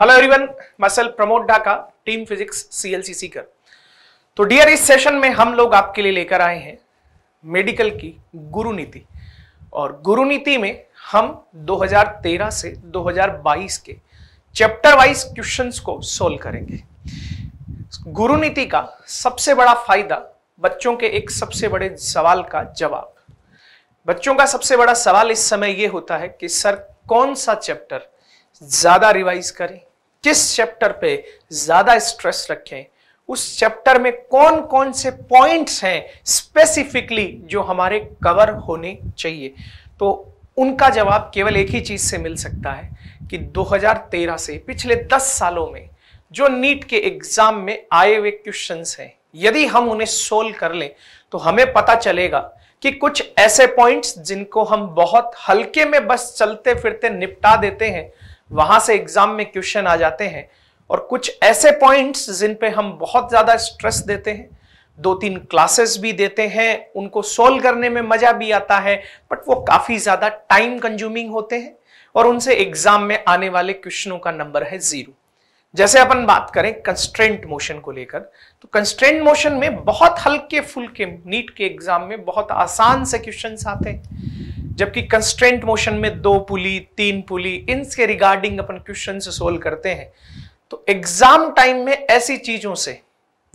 Hello everyone muscle Pramod डाका team physics सीएलसीसी कर तो डियर इस सेशन में हम लोग आपके लिए लेकर आए हैं मेडिकल की गुरु नीति और गुरु नीति में हम 2013 से 2022 के चैप्टर वाइज क्वेश्चंस को सोल्व करेंगे गुरु नीति का सबसे बड़ा फायदा बच्चों के एक सबसे बड़े सवाल का जवाब बच्चों का सबसे बड़ा सवाल इस समय यह होता है कि सर कौन सा चैप्टर ज़्यादा रिवाइज करें किस चैप्टर पे ज़्यादा स्ट्रेस रखें उस चैप्टर में कौन कौन से पॉइंट्स हैं स्पेसिफिकली जो हमारे कवर होने चाहिए तो उनका जवाब केवल एक ही चीज़ से मिल सकता है कि 2013 से पिछले 10 सालों में जो नीट के एग्ज़ाम में आए हुए क्वेश्चन हैं यदि हम उन्हें सोल्व कर लें तो हमें पता चलेगा कि कुछ ऐसे पॉइंट्स जिनको हम बहुत हल्के में बस चलते फिरते निपटा देते हैं वहां से एग्जाम में क्वेश्चन आ जाते हैं और कुछ ऐसे पॉइंट्स जिन पे हम बहुत ज़्यादा स्ट्रेस देते हैं दो तीन क्लासेस भी देते हैं उनको सोल्व करने में मज़ा भी आता है बट वो काफ़ी ज़्यादा टाइम कंज्यूमिंग होते हैं और उनसे एग्जाम में आने वाले क्वेश्चनों का नंबर है ज़ीरो जैसे अपन बात करें कंस्ट्रेंट मोशन को लेकर तो कंस्ट्रेंट मोशन में बहुत हल्के फुल्के नीट के एग्जाम में बहुत आसान से क्वेश्चन आते हैं जबकि कंस्टेंट मोशन में दो पुली तीन पुली इनके रिगार्डिंग अपन क्वेश्चन सोल्व करते हैं तो एग्जाम टाइम में ऐसी चीजों से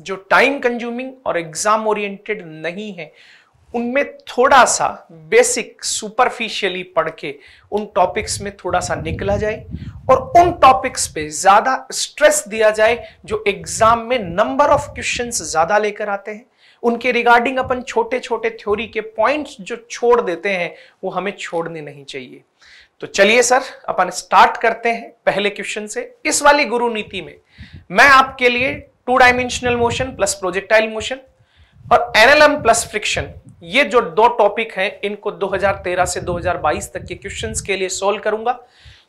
जो टाइम कंज्यूमिंग और एग्जाम ओरिएंटेड नहीं है उनमें थोड़ा सा बेसिक सुपरफिशियली पढ़ के उन टॉपिक्स में थोड़ा सा निकला जाए और उन टॉपिक्स पे ज्यादा स्ट्रेस दिया जाए जो एग्जाम में नंबर ऑफ क्वेश्चंस ज्यादा लेकर आते हैं उनके रिगार्डिंग अपन छोटे छोटे थ्योरी के पॉइंट्स जो छोड़ देते हैं वो हमें छोड़ने नहीं चाहिए तो चलिए सर अपन स्टार्ट करते हैं पहले क्वेश्चन से इस वाली गुरु नीति में मैं आपके लिए two dimensional motion plus projectile motion और एनएलएम प्लस फ्रिक्शन ये जो दो टॉपिक हैं इनको 2013 से 2022 तक के क्वेश्चंस के लिए सॉल्व करूंगा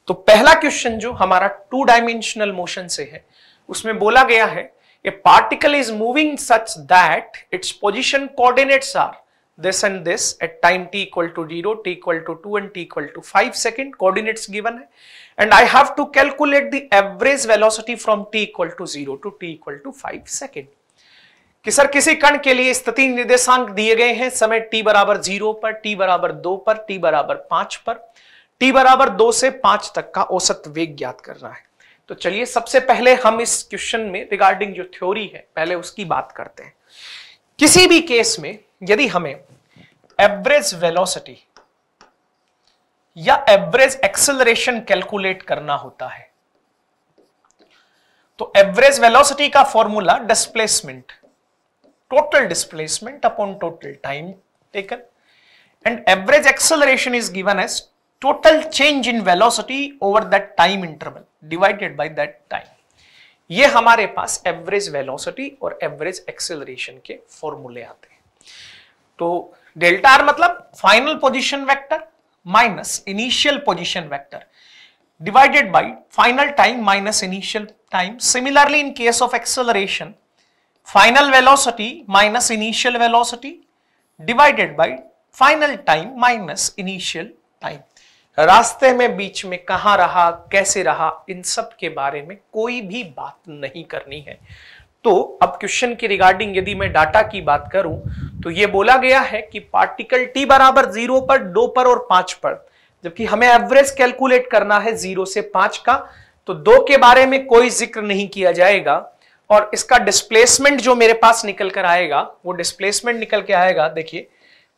तो पहला क्वेश्चन जो हमारा टू डायमेंशनल मोशन से है उसमें बोला गया है A particle is moving such that its position coordinates are this and this at time t equal to 0, t equal to 2 and t equal to 5 second coordinates given hai. and I have to calculate the average velocity from t equal to 0 to t equal to 5 second. कि sir किसी कण के लिए स्थिति निर्देशांक दिए गए हैं समय t बराबर जीरो पर t बराबर दो पर t बराबर पांच पर t बराबर दो से पांच तक का औसत वेग ज्ञात करना है तो चलिए सबसे पहले हम इस क्वेश्चन में रिगार्डिंग जो थ्योरी है पहले उसकी बात करते हैं किसी भी केस में यदि हमें एवरेज वेलोसिटी या एवरेज एक्सेलरेशन कैलकुलेट करना होता है तो एवरेज वेलोसिटी का formula displacement total displacement upon total time taken and average acceleration is given as total change in velocity over that time interval divided by that time ये हमारे पास average velocity और average acceleration के फॉर्मूले आते हैं तो डेल्टा आर मतलब final position vector minus initial position vector divided by final time minus initial time similarly in case of acceleration final velocity minus initial velocity divided by final time minus initial time रास्ते में बीच में कहां रहा कैसे रहा इन सब के बारे में कोई भी बात नहीं करनी है तो अब क्वेश्चन की रिगार्डिंग यदि मैं डाटा की बात करूं तो यह बोला गया है कि पार्टिकल टी बराबर जीरो पर दो पर और पांच पर जबकि हमें एवरेज कैलकुलेट करना है जीरो से पांच का तो दो के बारे में कोई जिक्र नहीं किया जाएगा और इसका डिस्प्लेसमेंट जो मेरे पास निकल कर आएगा वो डिस्प्लेसमेंट निकल के आएगा देखिए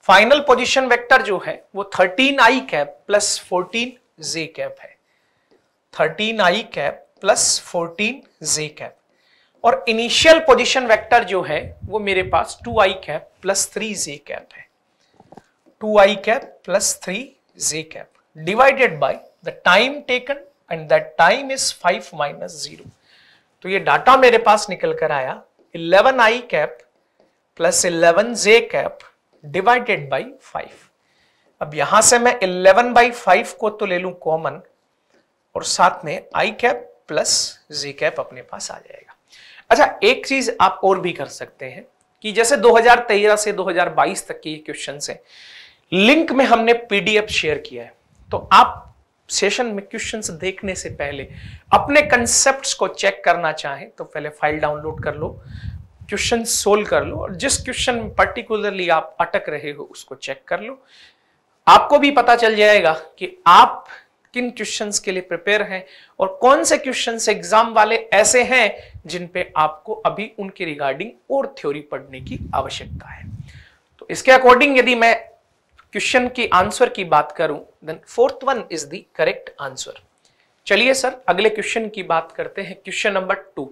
फाइनल पोजीशन वेक्टर जो है वो 13 I cap plus 14 J cap है 13 I cap plus 14 J cap और इनिशियल पोजीशन वेक्टर जो है वो मेरे पास 2 I cap plus 3 J cap है 2 I cap plus 3 J cap divided by the time taken and that time is 5 minus zero तो ये डाटा मेरे पास निकल कर आया 11 I cap plus 11 J cap divided by five अब यहां से मैं इलेवन बाई फाइव को तो ले लू कॉमन और साथ में I cap plus G cap अपने पास आ जाएगा अच्छा एक चीज आप और भी कर सकते हैं कि जैसे 2013 से 2022 तक की क्वेश्चन है लिंक में हमने पीडीएफ शेयर किया है तो आप सेशन में क्वेश्चन देखने से पहले अपने कंसेप्ट को चेक करना चाहें तो पहले फाइल डाउनलोड कर लो क्वेश्चन सोल्व कर लो और जिस क्वेश्चन में पर्टिकुलरली आप अटक रहे हो उसको चेक कर लो आपको भी पता चल जाएगा कि आप किन क्वेश्चंस के लिए प्रिपेयर हैं और कौन से क्वेश्चंस एग्जाम वाले ऐसे हैं जिन पे आपको अभी उनके रिगार्डिंग और थ्योरी पढ़ने की आवश्यकता है तो इसके अकॉर्डिंग यदि मैं क्वेश्चन की आंसर की बात करूं then fourth one is the correct answer चलिए सर अगले क्वेश्चन की बात करते हैं क्वेश्चन नंबर टू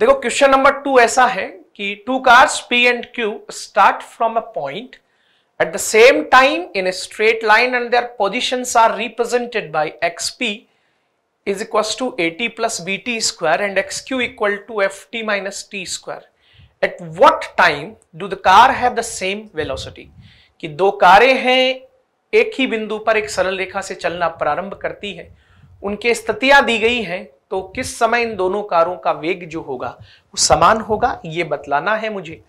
देखो क्वेश्चन नंबर टू ऐसा है कि two cars P and Q start from a point at the same time in a straight line and their positions are represented by X P is two is equals to at plus bt square and xq equal to ft minus t square. At what time do the car have the same velocity कि दो कारें हैं एक ही बिंदु पर एक सरल रेखा से चलना प्रारंभ करती है उनके स्थितियां दी गई हैं तो किस समय इन दोनों कारों का वेग जो होगा वो समान होगा ये बतलाना है मुझे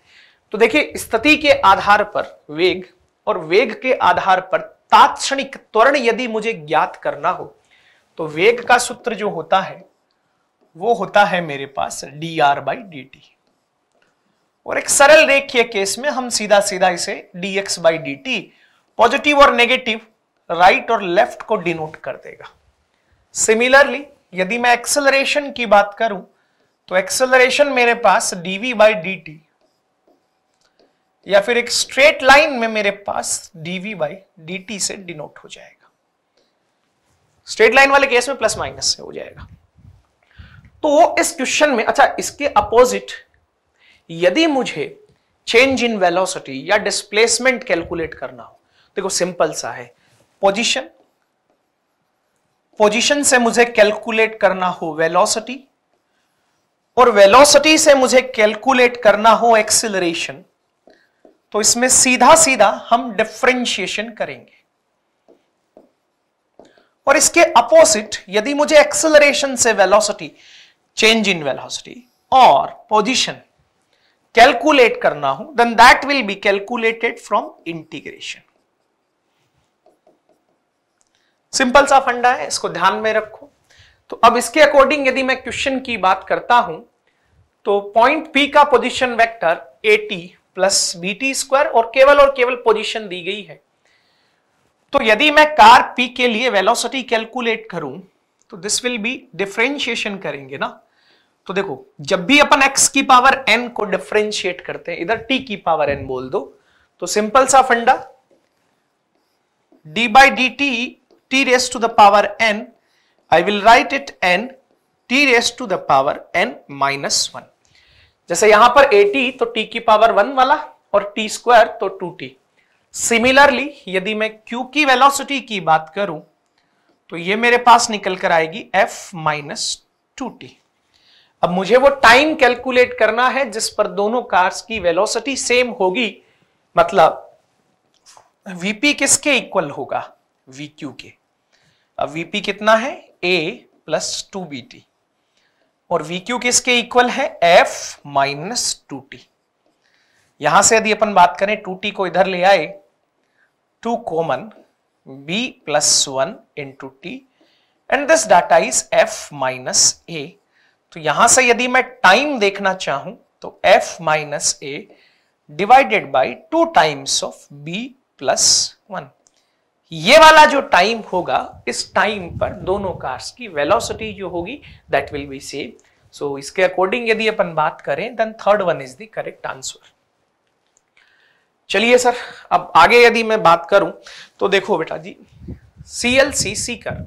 तो देखिए स्थिति के आधार पर वेग और वेग के आधार पर तात्क्षणिक त्वरण यदि मुझे ज्ञात करना हो तो वेग का सूत्र जो होता है वो होता है मेरे पास D R by D T और एक सरल रेखीय केस में हम सीधा सीधा इसे D X by D T positive और नेगेटिव राइट और लेफ्ट को डिनोट कर देगा सिमिलरली यदि मैं एक्सेलरेशन की बात करूं तो एक्सेलरेशन मेरे पास dv बाई डी या फिर एक स्ट्रेट लाइन में मेरे पास dv बाई डी से डिनोट हो जाएगा स्ट्रेट लाइन वाले केस में प्लस माइनस से हो जाएगा तो इस क्वेश्चन में अच्छा इसके अपोजिट यदि मुझे चेंज इन वेलोसिटी या डिस्प्लेसमेंट कैलकुलेट करना हो देखो सिंपल सा है पोजीशन पोजीशन से मुझे कैलकुलेट करना हो वेलोसिटी और वेलोसिटी से मुझे कैलकुलेट करना हो एक्सिलरेशन तो इसमें सीधा सीधा हम डिफ्रेंशिएशन करेंगे और इसके अपोजिट यदि मुझे एक्सिलरेशन से वेलोसिटी चेंज इन वेलोसिटी और पोजीशन कैलकुलेट करना हो then that will be calculated from integration simple सा फंडा है इसको ध्यान में रखो तो अब इसके अकॉर्डिंग यदि मैं क्वेश्चन की बात करता हूं तो पॉइंट पी का position vector A T plus B T square और केवल और केवल पोजीशन दी गई है तो यदि मैं कार पी के लिए वेलोसिटी कैलकुलेट करूं तो दिस विल बी डिफ्रेंशिएशन करेंगे ना तो देखो जब भी अपन एक्स की पावर एन को डिफ्रेंशिएट करते हैं इधर टी की पावर एन बोल दो तो सिंपल सा फंडा D by D T t raised to the power n, I will write it n t raised to the power n minus 1 जैसे यहां पर at तो t की पावर 1 वाला और t स्क्वायर तो 2t सिमिलरली यदि मैं q की वेलोसिटी की बात करूं तो ये मेरे पास निकल कर आएगी f माइनस टू अब मुझे वो टाइम कैलकुलेट करना है जिस पर दोनों कार्स की वेलोसिटी सेम होगी मतलब vp किसके इक्वल होगा vq के अब Vp कितना है A plus two B T और Vq किसके इक्वल है एफ माइनस टू टी यहां से यदि अपन बात करें टू टी को इधर ले आए two common B plus one in two T and this data is F minus A तो यहां से यदि मैं टाइम देखना चाहूं तो F minus A divided by two times of B plus one ये वाला जो टाइम होगा इस टाइम पर दोनों कार्स की वेलोसिटी जो होगी that will be same so इसके अकॉर्डिंग यदि अपन बात करें then third one is the correct answer चलिए सर अब आगे यदि मैं बात करूं तो देखो बेटा जी सी एल सी सी कर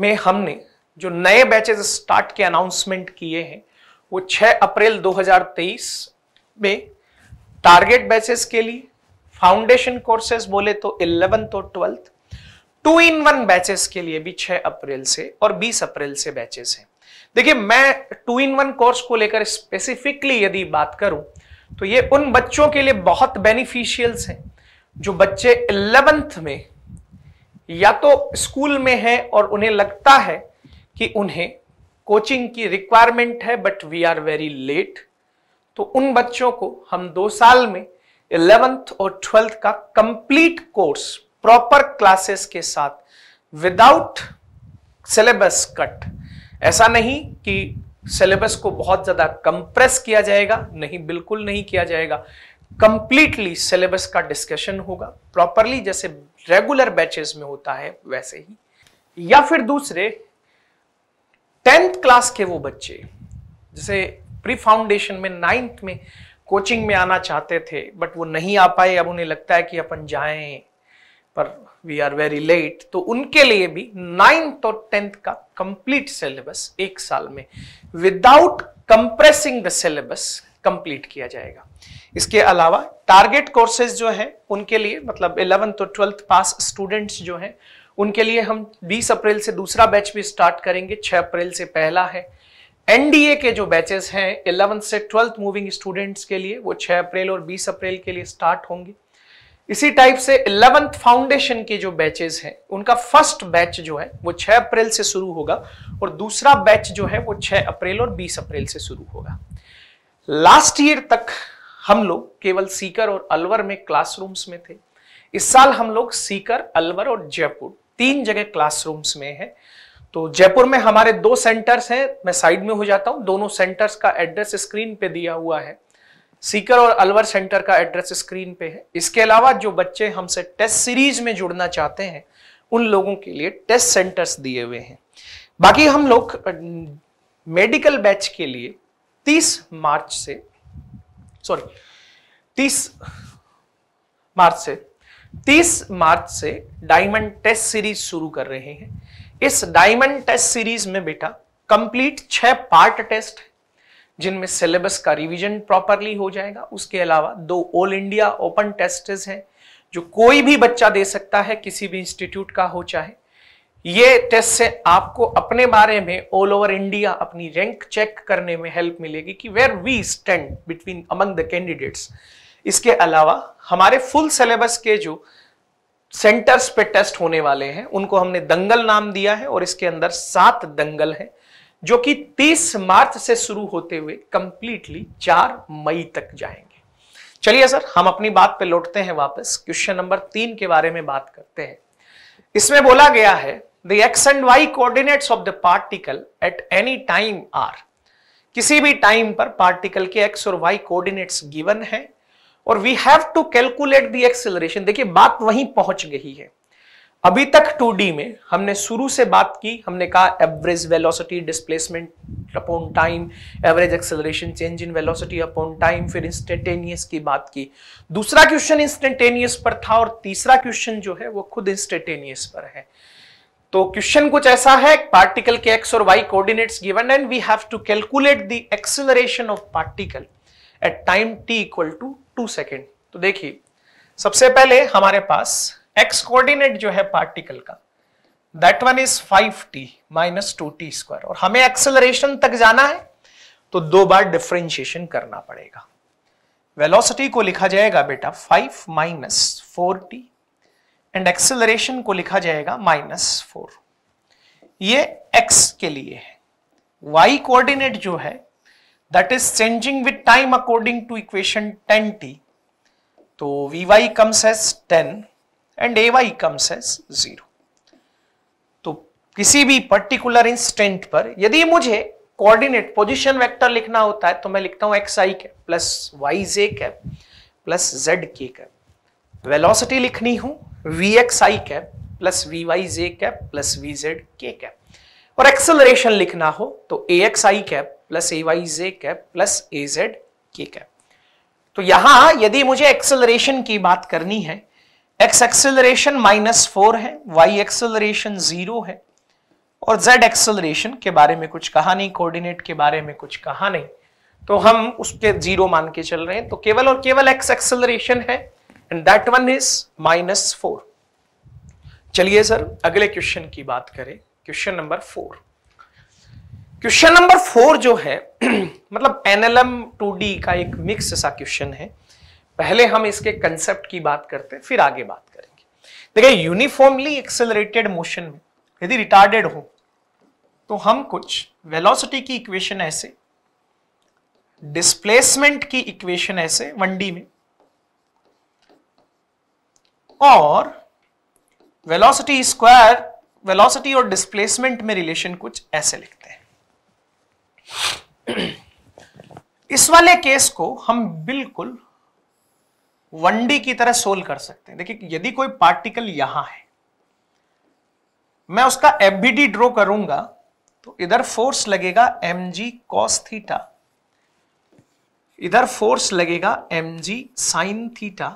में हमने जो नए बैचेज स्टार्ट के अनाउंसमेंट किए हैं वो 6 अप्रैल 2023 में टारगेट बैचेस के लिए फाउंडेशन कोर्सेज बोले तो इलेवेंथ और twelfth two in one batches के लिए भी 6 अप्रैल से और 20 अप्रैल से बैचेस हैं देखिए मैं टू इन वन कोर्स को लेकर स्पेसिफिकली यदि बात करूं तो ये उन बच्चों के लिए बहुत बेनिफिशियल्स हैं जो बच्चे इलेवेंथ में या तो स्कूल में हैं और उन्हें लगता है कि उन्हें कोचिंग की रिक्वायरमेंट है but we are very late तो उन बच्चों को हम दो साल में इलेवेंथ और ट्वेल्थ का कंप्लीट कोर्स प्रॉपर क्लासेस के साथ विदाउट सिलेबस कट ऐसा नहीं कि सिलेबस को बहुत ज़्यादा कंप्रेस किया जाएगा नहीं बिल्कुल नहीं किया जाएगा कंप्लीटली सिलेबस का डिस्कशन होगा प्रॉपरली जैसे रेगुलर बैचेस में होता है वैसे ही या फिर दूसरे टेंथ क्लास के वो बच्चे जैसे प्री फाउंडेशन में नाइन्थ में कोचिंग में आना चाहते थे बट वो नहीं आ पाए अब उन्हें लगता है कि अपन जाएं पर वी आर वेरी लेट तो उनके लिए भी नाइन्थ और टेंथ का कंप्लीट सिलेबस एक साल में without compressing the syllabus complete किया जाएगा इसके अलावा टारगेट कोर्सेज जो है उनके लिए मतलब इलेवंथ और ट्वेल्थ पास स्टूडेंट्स जो हैं उनके लिए हम 20 अप्रैल से दूसरा बैच भी स्टार्ट करेंगे 6 अप्रैल से पहला है एनडीए के जो बैचेस हैं इलेवंथ से ट्वेल्थ मूविंग स्टूडेंट्स के लिए वो 6 अप्रैल और 20 अप्रैल के लिए स्टार्ट होंगे इसी टाइप से इलेवंथ फाउंडेशन के जो बैचेस हैं उनका फर्स्ट बैच जो है वो 6 अप्रैल से शुरू होगा और दूसरा बैच जो है वो 6 अप्रैल और 20 अप्रैल से शुरू होगा लास्ट ईयर तक हम लोग केवल सीकर और अलवर में क्लासरूम्स में थे इस साल हम लोग सीकर अलवर और जयपुर तीन जगह क्लासरूम्स में है तो जयपुर में हमारे दो सेंटर्स हैं मैं साइड में हो जाता हूं दोनों सेंटर्स का एड्रेस स्क्रीन पे दिया हुआ है सीकर और अलवर सेंटर का एड्रेस स्क्रीन पे है इसके अलावा जो बच्चे हमसे टेस्ट सीरीज में जुड़ना चाहते हैं उन लोगों के लिए टेस्ट सेंटर्स दिए हुए हैं बाकी हम लोग मेडिकल बैच के लिए 30 मार्च से सॉरी 30 मार्च से 30 मार्च से डायमंड टेस्ट सीरीज शुरू कर रहे हैं इस डायमंड टेस्ट सीरीज में बेटा कंप्लीट छह पार्ट टेस्ट जिनमें सिलेबस का रिवीजन प्रॉपरली हो जाएगा उसके अलावा दो ऑल इंडिया ओपन टेस्ट हैं जो कोई भी बच्चा दे सकता है किसी भी इंस्टीट्यूट का हो चाहे ये टेस्ट से आपको अपने बारे में ऑल ओवर इंडिया अपनी रैंक चेक करने में हेल्प मिलेगी कि where we stand between among the candidates इसके अलावा हमारे फुल सिलेबस के जो सेंटर्स पे टेस्ट होने वाले हैं उनको हमने दंगल नाम दिया है और इसके अंदर सात दंगल हैं जो कि 30 मार्च से शुरू होते हुए कंप्लीटली 4 मई तक जाएंगे चलिए सर हम अपनी बात पे लौटते हैं वापस क्वेश्चन नंबर तीन के बारे में बात करते हैं इसमें बोला गया है the X and Y coordinates of the particle at any time are किसी भी टाइम पर पार्टिकल के एक्स और वाई कोऑर्डिनेट्स गिवन है और we have to calculate the acceleration देखिए बात वहीं पहुंच गई है अभी तक 2D में हमने शुरू से बात की हमने कहा average velocity displacement upon time average acceleration change in velocity upon time फिर इंस्टेंटेनियस की बात की दूसरा क्वेश्चन इंस्टेंटेनियस पर था और तीसरा क्वेश्चन जो है वो खुद इंस्टेंटेनियस पर है तो क्वेश्चन कुछ ऐसा है पार्टिकल के एक्स और Y coordinates given and we have to calculate the acceleration of particle at time T equal to two second तो देखिए सबसे पहले हमारे पास एक्स कोऑर्डिनेट जो है पार्टिकल का that one is five T minus two T square और हमें एक्सेलरेशन तक जाना है तो दो बार डिफ्रेंशिएशन करना पड़ेगा वेलोसिटी को लिखा जाएगा बेटा five minus four T and acceleration को लिखा जाएगा माइनस फोर ये एक्स के लिए है वाई कोऑर्डिनेट जो है that is changing with time according to equation 10t. So Vy comes as 10 and Ay comes as 0. तो किसी भी पर्टिकुलर इंस्टेंट पर यदि मुझे कोऑर्डिनेट पोजीशन वेक्टर लिखना होता है तो मैं लिखता हूं X I cap plus Y J cap plus Z K cap velocity लिखनी हो V X I cap plus V Y J cap plus V Z K cap और एक्सेलरेशन लिखना हो तो A X I cap plus A Y J cap plus A Z K cap तो यहां यदि मुझे एक्सेलरेशन की बात करनी है एक्स एक्सेलरेशन माइनस फोर है वाई एक्सेलरेशन जीरो है और जेड एक्सेलरेशन के बारे में कुछ कहा नहीं कोऑर्डिनेट के बारे में कुछ कहा नहीं तो हम उसके जीरो मान के चल रहे हैं तो केवल और केवल एक्स एक्सेलरेशन है and that one is minus four चलिए सर अगले क्वेश्चन की बात करें question number four question number four जो है मतलब एनएलएम टू डी का एक मिक्स सा क्वेश्चन है पहले हम इसके कंसेप्ट की बात करते हैं फिर आगे बात करेंगे देखिए यूनिफॉर्मली एक्सेलरेटेड मोशन में यदि रिटार्डेड हो तो हम कुछ वेलोसिटी की इक्वेशन ऐसे डिस्प्लेसमेंट की इक्वेशन ऐसे वन डी में और वेलोसिटी स्क्वायर वेलोसिटी और डिस्प्लेसमेंट में रिलेशन कुछ ऐसे लिखते इस वाले केस को हम बिल्कुल वनडी की तरह सोल्व कर सकते हैं देखिए यदि कोई पार्टिकल यहां है मैं उसका एफबीडी ड्रॉ करूंगा तो इधर फोर्स लगेगा एम जी कॉस थीटा इधर फोर्स लगेगा एम जी साइन थीटा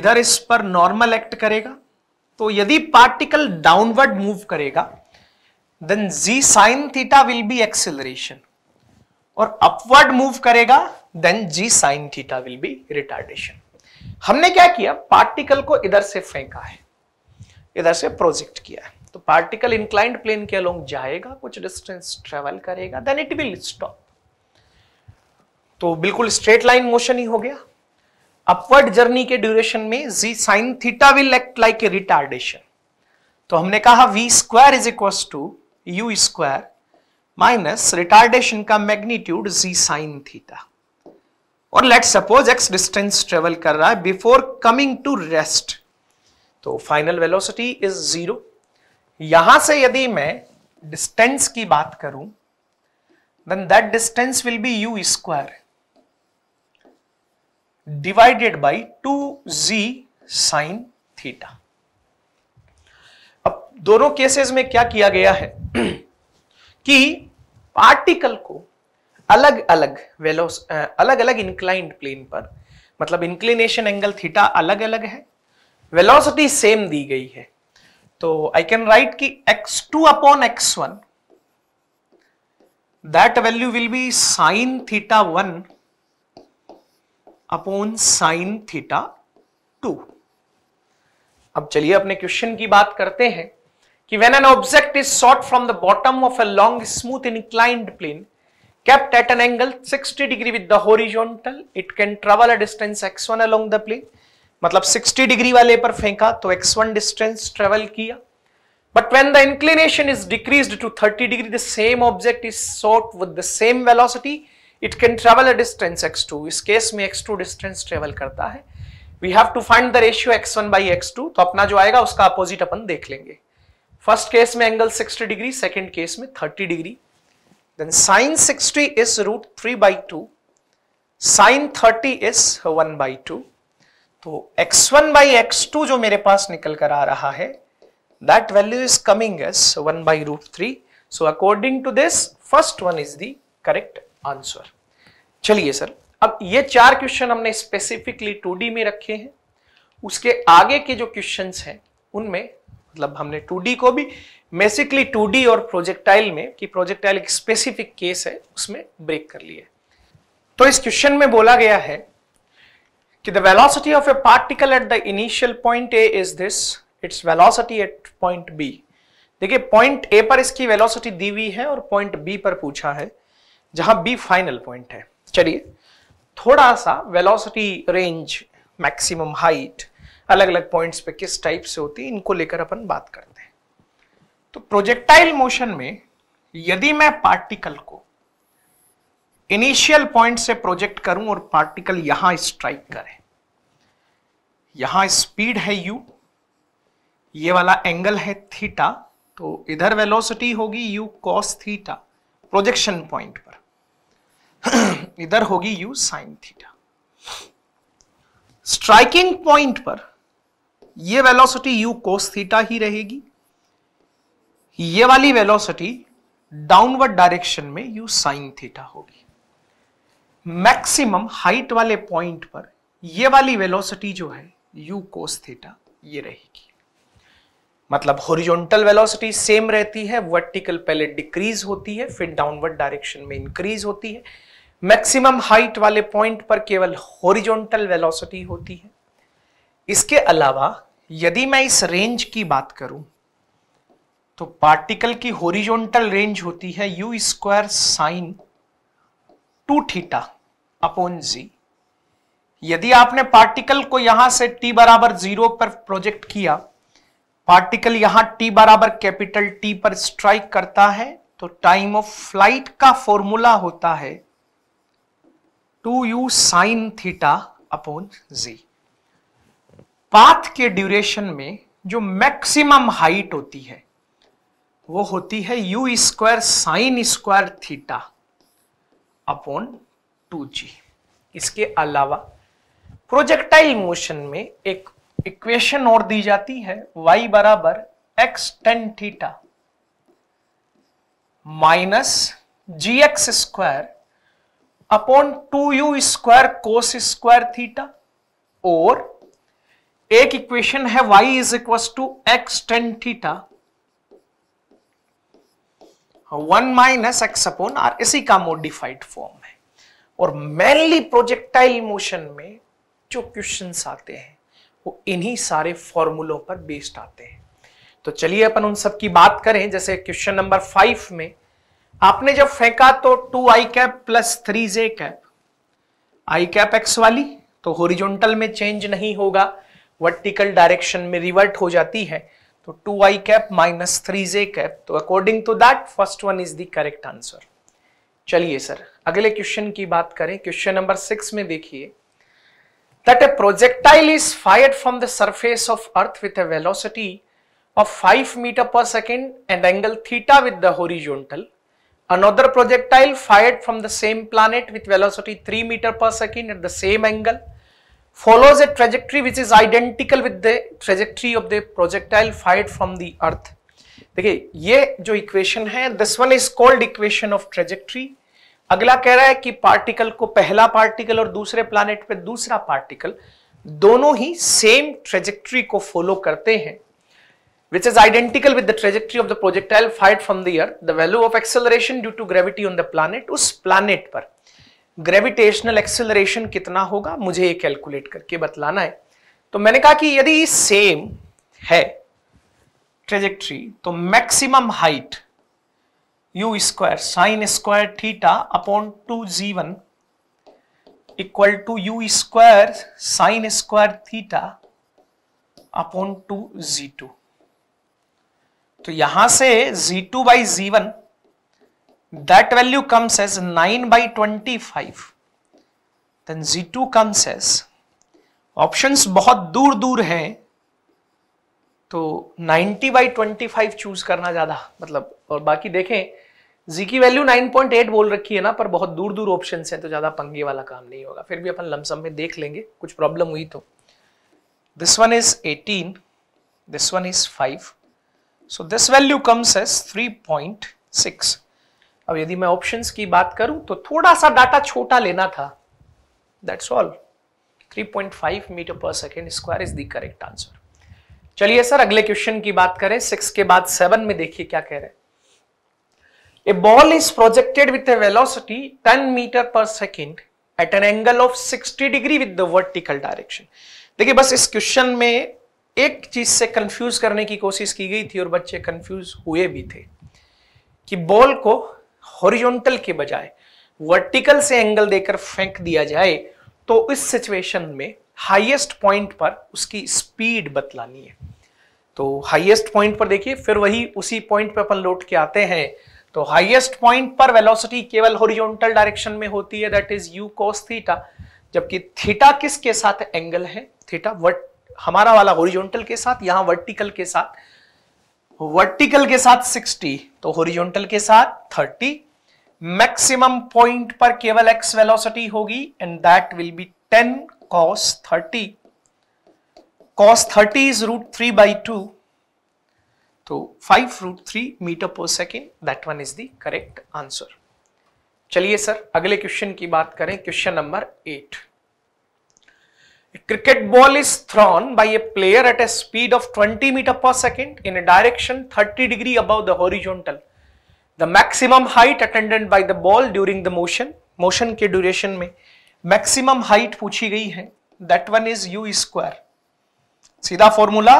इधर इस पर नॉर्मल एक्ट करेगा तो यदि पार्टिकल डाउनवर्ड मूव करेगा then z sine theta will be acceleration और अपवर्ड मूव करेगा then G sine theta will be retardation हमने क्या किया पार्टिकल को इधर से फेंका है इधर से प्रोजेक्ट किया है तो पार्टिकल इंक्लाइंड प्लेन के अलोंग जाएगा कुछ डिस्टेंस ट्रेवल करेगा देन इट विल स्टॉप तो बिल्कुल स्ट्रेट लाइन मोशन ही हो गया अपवर्ड जर्नी के ड्यूरेशन में G sine theta will act like a retardation तो हमने कहा V square is equal to you square minus retardation का मैग्नीट्यूड जी साइन थीटा और let suppose X distance travel कर रहा है बिफोर कमिंग टू रेस्ट तो फाइनल वेलोसिटी इज जीरो यहां से यदि मैं डिस्टेंस की बात करूं then that distance will be U square divided by two ji sine theta दोनों केसेस में क्या किया गया है कि पार्टिकल को अलग अलग वेलोस अलग अलग इंक्लाइंड प्लेन पर मतलब इंक्लिनेशन एंगल थीटा अलग अलग है वेलोसिटी सेम दी गई है तो आई कैन राइट कि X two upon X one that value will be sine theta one upon sine theta two अब चलिए अपने क्वेश्चन की बात करते हैं कि when an object is shot from the bottom of a long smooth inclined plane kept at an angle 60 degree with the horizontal it can travel a distance x1 along the plane मतलब 60 degree वाले पर फेंका तो x1 distance travel किया but when the inclination is decreased to 30 degree the same object is shot with the same velocity it can travel a distance x2 इस case में x2 distance travel करता है we have to find the ratio x1 by x2 तो अपना जो आएगा उसका opposite अपन देख लेंगे फर्स्ट केस में एंगल 60 डिग्री सेकेंड केस में 30 degree then sine 60 is root three by two sine thirty is one by two तो x one by x two जो मेरे पास निकल कर आ रहा है that value is coming as one by root three so according to this first one is the correct answer चलिए सर अब ये चार क्वेश्चन हमने स्पेसिफिकली टू में रखे हैं उसके आगे के जो क्वेश्चन हैं उनमें मतलब हमने 2D को भी बेसिकली 2D और प्रोजेक्टाइल में कि प्रोजेक्टाइल एक स्पेसिफिक केस है उसमें ब्रेक कर लिए तो इस क्वेश्चन में बोला गया है कि the velocity of a particle at the initial point A is this its velocity at point B देखिए पॉइंट ए पर इसकी वेलोसिटी दी हुई है और पॉइंट बी पर पूछा है जहां बी फाइनल पॉइंट है चलिए थोड़ा सा वेलोसिटी रेंज मैक्सिमम हाइट अलग अलग पॉइंट्स पे किस टाइप से होती है इनको लेकर अपन बात करते हैं तो प्रोजेक्टाइल मोशन में यदि मैं पार्टिकल को इनिशियल पॉइंट से प्रोजेक्ट करूं और पार्टिकल यहां स्ट्राइक करे यहां स्पीड है यू ये वाला एंगल है थीटा तो इधर वेलोसिटी होगी u cos theta projection point पर इधर होगी u sine theta striking point पर ये वेलोसिटी यू कोस थीटा ही रहेगी ये वाली वेलोसिटी डाउनवर्ड डायरेक्शन में यू साइन थीटा होगी मैक्सिमम हाइट वाले पॉइंट पर ये वाली वेलोसिटी जो है यू कोस थीटा ये रहेगी मतलब हॉरिजॉन्टल वेलोसिटी सेम रहती है वर्टिकल पहले डिक्रीज होती है फिर डाउनवर्ड डायरेक्शन में इंक्रीज होती है मैक्सिमम हाइट वाले पॉइंट पर केवल हॉरिजॉन्टल वेलोसिटी होती है इसके अलावा यदि मैं इस रेंज की बात करूं तो पार्टिकल की होरिजोनटल रेंज होती है u square sine two theta upon g यदि आपने पार्टिकल को यहां से टी बराबर जीरो पर प्रोजेक्ट किया पार्टिकल यहां टी बराबर कैपिटल टी पर स्ट्राइक करता है तो टाइम ऑफ फ्लाइट का फॉर्मूला होता है two u sine theta upon g path के ड्यूरेशन में जो मैक्सिमम हाइट होती है वो होती है u square sine square theta upon two g इसके अलावा प्रोजेक्टाइल मोशन में एक इक्वेशन और दी जाती है y बराबर x tan theta minus g x square upon two you square cos square theta और एक इक्वेशन है y is equal to x tan theta one minus x upon R इसी का मोडिफाइड फॉर्म है और मेनली प्रोजेक्टाइल मोशन में जो question आते हैं वो इन्हीं सारे फॉर्मूलों पर बेस्ड आते हैं तो चलिए अपन उन सब की बात करें जैसे क्वेश्चन नंबर फाइव में आपने जब फेंका तो two i cap plus three j cap i cap x वाली तो होरिजोनटल में चेंज नहीं होगा वर्टिकल डायरेक्शन में रिवर्ट हो जाती है तो two i cap minus three j cap तो according to that first one is the correct answer चलिए सर अगले क्वेश्चन की बात करें क्वेश्चन नंबर सिक्स में देखिए that a projectile is fire from the surface of earth with a velocity of five metre per second and angle theta with the horizontal another projectile fire from the same planet with velocity three metre per second eight the same angle follows a trajectory which is identical with the trajectory of the projectile fired from the earth देखिए ये जो equation है this one is called equation of trajectory अगला कह रहा है कि particle को पहला पार्टिकल और दूसरे प्लानिट पे दूसरा पार्टिकल दोनों ही सेम ट्रेजेक्ट्री को फॉलो करते हैं which is identical with the trajectory of the projectile fired from the earth the value of acceleration due to gravity on the planet उस प्लानिट पर ग्रेविटेशनल एक्सेलरेशन कितना होगा मुझे ये कैलकुलेट करके बतलाना है तो मैंने कहा कि यदि सेम है ट्रेजेक्ट्री तो maximum height u square sine square theta upon two g one equal to you square sine square theta upon two g two तो यहां से g two by g one that value comes as 9 by 25 then z2 comes as options बहुत दूर दूर हैं तो 90 by 25 choose करना ज्यादा मतलब और बाकी देखें जी की वैल्यू 9.8 बोल रखी है ना पर बहुत दूर दूर ऑप्शन हैं तो ज्यादा पंगे वाला काम नहीं होगा फिर भी अपन लमसम में देख लेंगे कुछ प्रॉब्लम हुई तो this one is 18 this one is 5 so this value comes as 3.6 अब यदि मैं ऑप्शंस की बात करूं तो थोड़ा सा डाटा छोटा लेना था that's all 3.5 metre per second square is the correct answer चलिए सर अगले क्वेश्चन की बात करें सिक्स के बाद सेवन में देखिए क्या कह रहे हैं ball is projected with a velocity 10 metre per second at an angle of 60 degree with the vertical direction देखिए बस इस क्वेश्चन में एक चीज से कंफ्यूज करने की कोशिश की गई थी और बच्चे कंफ्यूज हुए भी थे कि बॉल को हॉरिजॉन्टल के बजाय वर्टिकल से एंगल देकर फेंक दिया जाए तो इस सिचुएशन में हाईएस्ट पॉइंट पर उसकी स्पीड बतलानी है तो हाईएस्ट पॉइंट पर देखिए फिर वही उसी पॉइंट पर अपन लौट के आते हैं तो हाईएस्ट पॉइंट पर वेलोसिटी केवल हॉरिजॉन्टल डायरेक्शन में होती है that is u cos theta जबकि थीटा किसके साथ एंगल है थीटा वर्ट हमारा वाला हॉरिजॉन्टल के साथ यहां वर्टिकल के साथ वर्टिकल के साथ 60 तो हॉरिजॉन्टल के साथ 30 मैक्सिमम पॉइंट पर केवल एक्स वेलोसिटी होगी and that will be 10 cos 30 cos 30 is root three by two तो five root three metre per second that one is the correct answer चलिए सर अगले क्वेश्चन की बात करें question number eight cricket ball is thrown by a player at a speed of 20 metre per second in a direction 30 degree above the horizontal the maximum height attended by the ball during the motion motion के duration में maximum height पूछी गई है that one is u square सीधा formula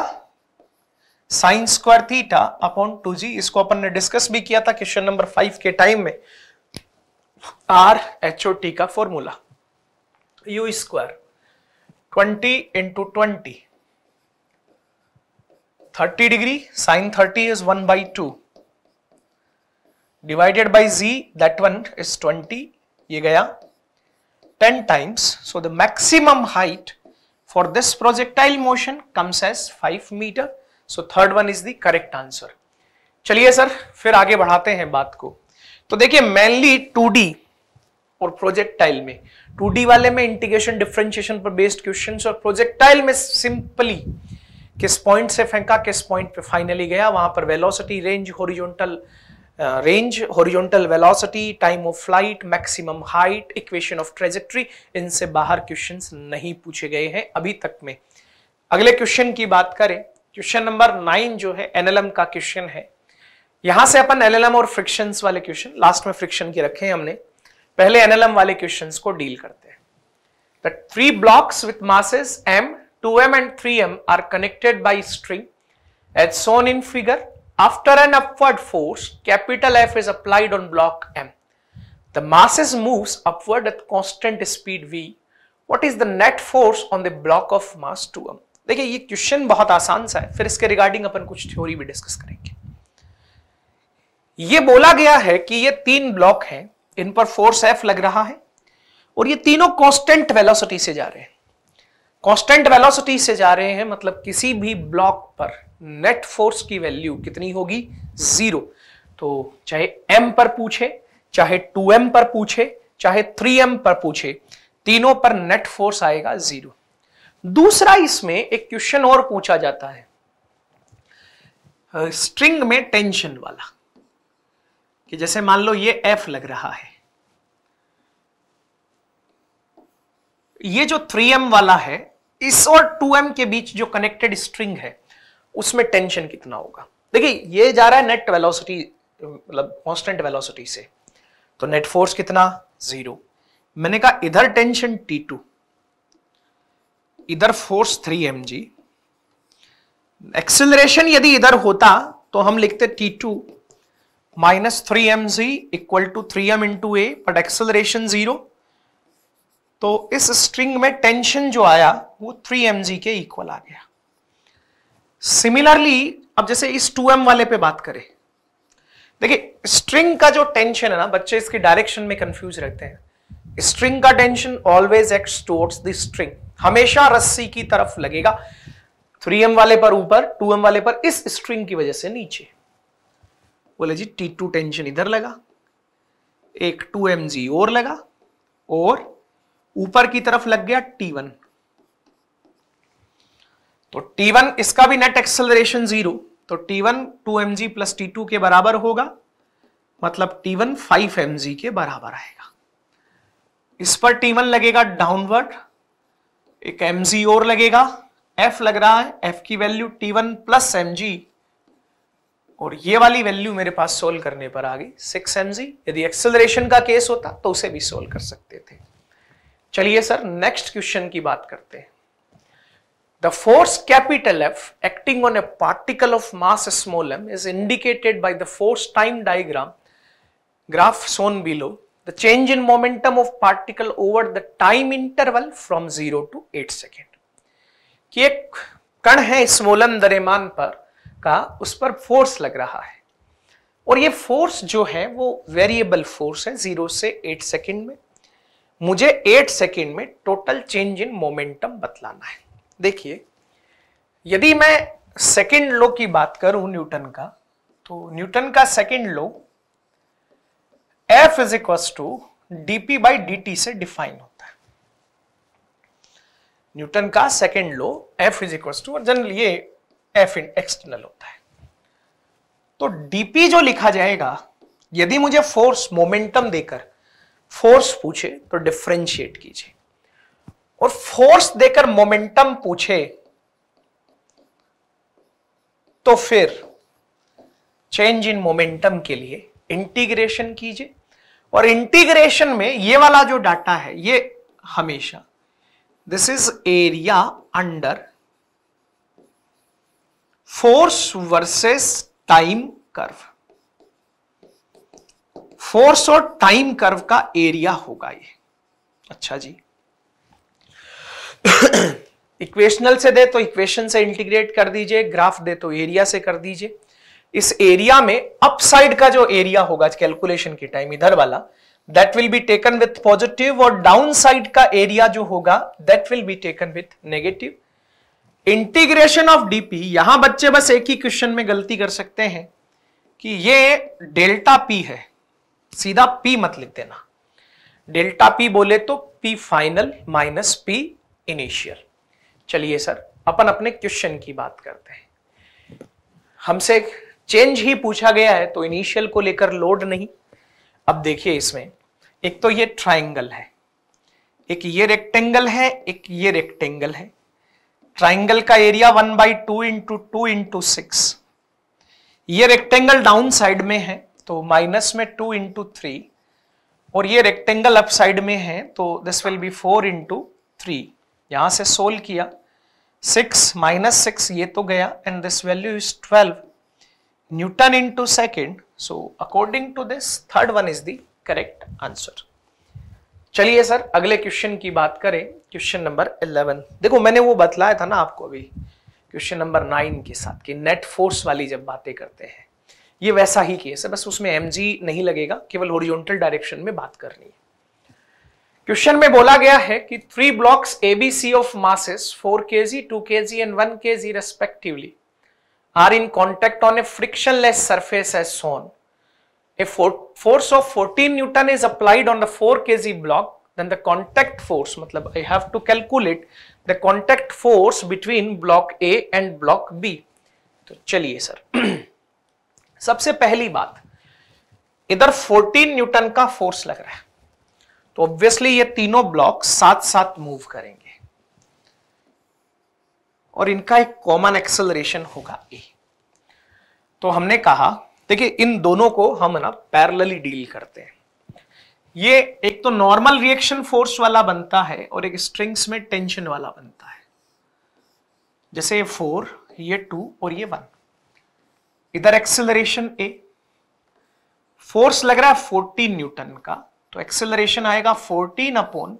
sine square theta upon two g इसको अपन ने discuss भी किया था क्वेश्चन नंबर फाइव के टाइम में आर एच ओ टी का formula u square twenty into twenty thirty degree sine thirty is one by two divided by z that one is 20 ये गया 10 times so the maximum height for this projectile motion comes as 5 meter so third one is the correct answer चलिए sir फिर आगे बढ़ाते हैं बात को तो देखिए मेनली 2D और प्रोजेक्टाइल में 2D वाले में इंटीग्रेशन डिफ्रेंशिएशन पर बेस्ड क्वेश्चन और प्रोजेक्टाइल में सिंपली किस पॉइंट से फेंका किस पॉइंट पे फाइनली गया वहां पर velocity range horizontal range uh, range, velocity time of flight maximum height equation of trajectory इनसे बाहर क्वेश्चंस नहीं पूछे गए हैं अभी तक में अगले क्वेश्चन की बात करें क्वेश्चन नंबर नाइन जो है एनएलएम का क्वेश्चन है यहां से अपन एनएलएम और फ्रिक्शन वाले क्वेश्चन लास्ट में फ्रिक्शन के रखे हैं हमने पहले एनएलएम वाले क्वेश्चन को डील करते हैं the three blocks with masses m 2m and 3m are connected by string as shown in figure After an upward force, capital F is applied on block M. The masses moves upward at constant speed V. What is the net force on the block of mass 2M? देखिए ये question बहुत आसान सा है फिर इसके regarding अपन कुछ theory भी डिस्कस करेंगे ये बोला गया है कि ये तीन ब्लॉक हैं इन पर फोर्स एफ लग रहा है और ये तीनों कांस्टेंट वेलोसिटी से जा रहे हैं कांस्टेंट वेलोसिटी से जा रहे हैं मतलब किसी भी ब्लॉक पर नेट फोर्स की वैल्यू कितनी होगी जीरो तो चाहे एम पर पूछे चाहे टू एम पर पूछे चाहे थ्री एम पर पूछे तीनों पर नेट फोर्स आएगा जीरो दूसरा इसमें एक क्वेश्चन और पूछा जाता है स्ट्रिंग में टेंशन वाला कि जैसे मान लो ये एफ लग रहा है ये जो 3m वाला है इस और 2m के बीच जो कनेक्टेड स्ट्रिंग है उसमें टेंशन कितना होगा देखिए ये जा रहा है नेट वेलोसिटी मतलब कांस्टेंट वेलोसिटी से तो नेट फोर्स कितना जीरो मैंने कहा इधर टेंशन टी टू इधर force three m g acceleration यदि इधर होता तो हम लिखते T two minus three m g equal to three m into a but acceleration zero तो इस स्ट्रिंग में टेंशन जो आया वो थ्री एम जी के इक्वल आ गया सिमिलरली अब जैसे इस 2m वाले पे बात करें देखिए स्ट्रिंग का जो टेंशन है ना बच्चे इसके डायरेक्शन में कंफ्यूज रहते हैं स्ट्रिंग का tension always act towards the string हमेशा रस्सी की तरफ लगेगा 3m वाले पर ऊपर 2m वाले पर इस स्ट्रिंग की वजह से नीचे बोले जी टी टू टेंशन इधर लगा एक 2mg और लगा और ऊपर की तरफ लग गया टी वन तो T1 इसका भी नेट एक्सेलरेशन जीरो तो T1 2mg प्लस T2 के बराबर होगा मतलब T1 5mg के बराबर आएगा इस पर T1 लगेगा डाउनवर्ड एक mg और लगेगा F लग रहा है F की वैल्यू T1 प्लस mg और ये वाली वैल्यू मेरे पास सोल्व करने पर आ गई सिक्स एम यदि एक्सेलरेशन का केस होता तो उसे भी सोल्व कर सकते थे चलिए सर नेक्स्ट क्वेश्चन की बात करते हैं The force capital F acting on a particle of mass small m is indicated by the force time diagram graph shown below. The change in momentum of particle over the time interval from 0 to 8 second. कि एक कण है इस मोलन दरेमान पर का उस पर force लग रहा है और ये फोर्स जो है वो वेरिएबल फोर्स है जीरो से एट सेकेंड में मुझे एट सेकेंड में टोटल चेंज इन मोमेंटम बतलाना है देखिए यदि मैं सेकंड लो की बात करूं न्यूटन का तो न्यूटन का second law F is equal to dp by D से डिफाइन होता है न्यूटन का second law F is equal to general ये एफ इन एक्सटर्नल होता है तो डीपी जो लिखा जाएगा यदि मुझे फोर्स मोमेंटम देकर फोर्स पूछे तो डिफ्रेंशिएट कीजिए और फोर्स देकर मोमेंटम पूछे तो फिर चेंज इन मोमेंटम के लिए इंटीग्रेशन कीजिए और इंटीग्रेशन में ये वाला जो डाटा है ये हमेशा this is area under force versus time curve force और टाइम कर्व का एरिया होगा ये अच्छा जी इक्वेशनल से दे तो इक्वेशन से इंटीग्रेट कर दीजिए ग्राफ दे तो एरिया से कर दीजिए इस एरिया में अपसाइड का जो एरिया होगा कैलकुलेशन के टाइम इधर वाला that will be taken with positive और डाउन साइड का एरिया जो होगा that will be taken with negative integration of dp यहां बच्चे बस एक ही क्वेश्चन में गलती कर सकते हैं कि ये डेल्टा पी है सीधा पी मत लिख देना डेल्टा पी बोले तो P final minus P initial चलिए सर अपन अपने क्वेश्चन की बात करते हैं हमसे चेंज ही पूछा गया है तो इनिशियल को लेकर लोड नहीं अब देखिए इसमें एक तो ये ट्राइंगल है एक ये रेक्टेंगल है एक ये रेक्टेंगल है ट्राइंगल का area one by two into two into six ये रेक्टेंगल डाउन साइड में है तो माइनस में टू इंटू थ्री और ये रेक्टेंगल अप साइड में है तो this will be four into three यहां से सोल्व किया सिक्स माइनस सिक्स ये तो गया and this value is twelve newton to second so according to this third one is the correct answer चलिए सर अगले क्वेश्चन की बात करें क्वेश्चन नंबर इलेवन देखो मैंने वो बतलाया था ना आपको अभी क्वेश्चन नंबर नाइन के साथ कि नेट फोर्स वाली जब बातें करते हैं ये वैसा ही केस है बस उसमें एम नहीं लगेगा केवल ओरिजेंटल डायरेक्शन में बात करनी है क्वेश्चन में बोला गया है कि three blocks A B C of masses four k g two के g and 1 kg respectively are in contact on a frictionless surface as soon a force of 14 newton is applied on the 4 kg block then the contact force मतलब I have to calculate the contact force between block A and block B तो चलिए sir सबसे पहली बात इधर fourteen Newton का force लग रहा है तो ऑब्वियसली ये तीनों ब्लॉक साथ साथ मूव करेंगे और इनका एक कॉमन एक्सेलरेशन होगा ए तो हमने कहा देखिए इन दोनों को हम ना पैरेलली डील करते हैं ये एक तो नॉर्मल रिएक्शन फोर्स वाला बनता है और एक स्ट्रिंग्स में टेंशन वाला बनता है जैसे ये फोर ये टू और ये वन इधर एक्सेलरेशन ए फोर्स लग रहा है फोर्टीन न्यूटन का तो एक्सेलरेशन आएगा 14 upon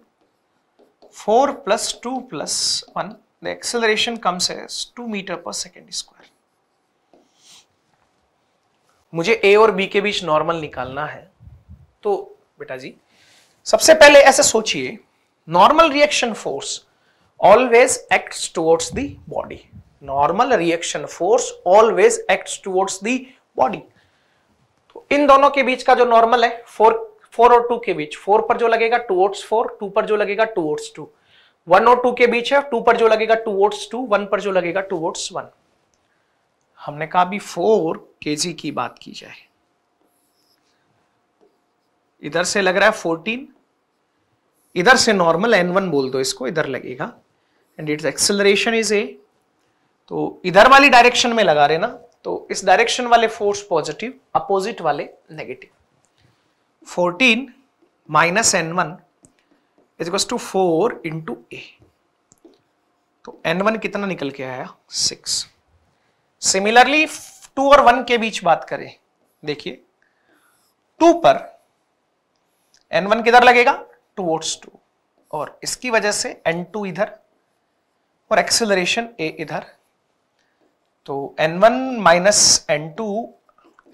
4 plus two plus one the acceleration comes as 2 metre per second square मुझे ए और बी के बीच नॉर्मल निकालना है तो बेटा जी सबसे पहले ऐसे सोचिए normal reaction force always acts towards the body normal reaction force always acts towards the body तो इन दोनों के बीच का जो नॉर्मल है फोर फोर और टू के बीच फोर पर जो लगेगा टू ओट्स फोर टू पर जो लगेगा टू ओट्स टू वन और टू के बीच है टू पर जो लगेगा टू ओट्स टू वन पर जो लगेगा टू ओट्स वन हमने कहा भी फोर के की बात की जाए इधर से लग रहा है फोर्टीन इधर से नॉर्मल एन वन बोल दो इसको इधर लगेगा and its acceleration is a तो इधर वाली डायरेक्शन में लगा रहे ना तो इस डायरेक्शन वाले फोर्स पॉजिटिव अपोजिट वाले negative fourteen minus N one is equal to four into a तो एन वन कितना निकल के आया सिक्स सिमिलरली टू और वन के बीच बात करें देखिए टू पर एन वन किधर लगेगा टू वोट्स टू और इसकी वजह से एन टू इधर और एक्सेलरेशन ए इधर तो N one minus N two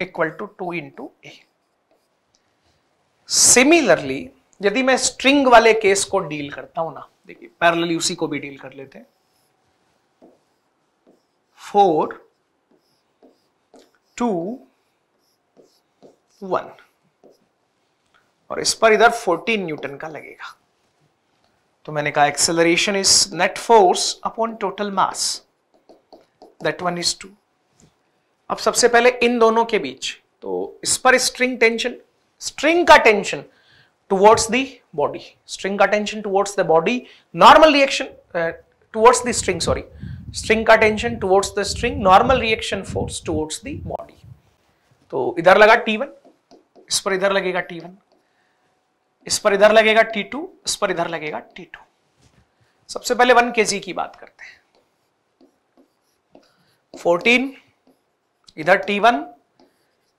equal to two into a similarly यदि मैं स्ट्रिंग वाले केस को डील करता हूं ना देखिए पैरल उसी को भी डील कर लेते हैं फोर टू वन और इस पर इधर 14 न्यूटन का लगेगा तो मैंने कहा acceleration is net force upon total mass that one is two अब सबसे पहले इन दोनों के बीच तो इस पर स्ट्रिंग टेंशन string का tension towards the body string का tension towards the body normal reaction uh, towards the string sorry string का tension towards the string normal reaction force towards the body तो इधर लगा T1 इस पर इधर लगेगा T1 इस पर इधर लगेगा T2 इस पर इधर लगेगा T2 सबसे पहले 1 kg की बात करते हैं 14 इधर T1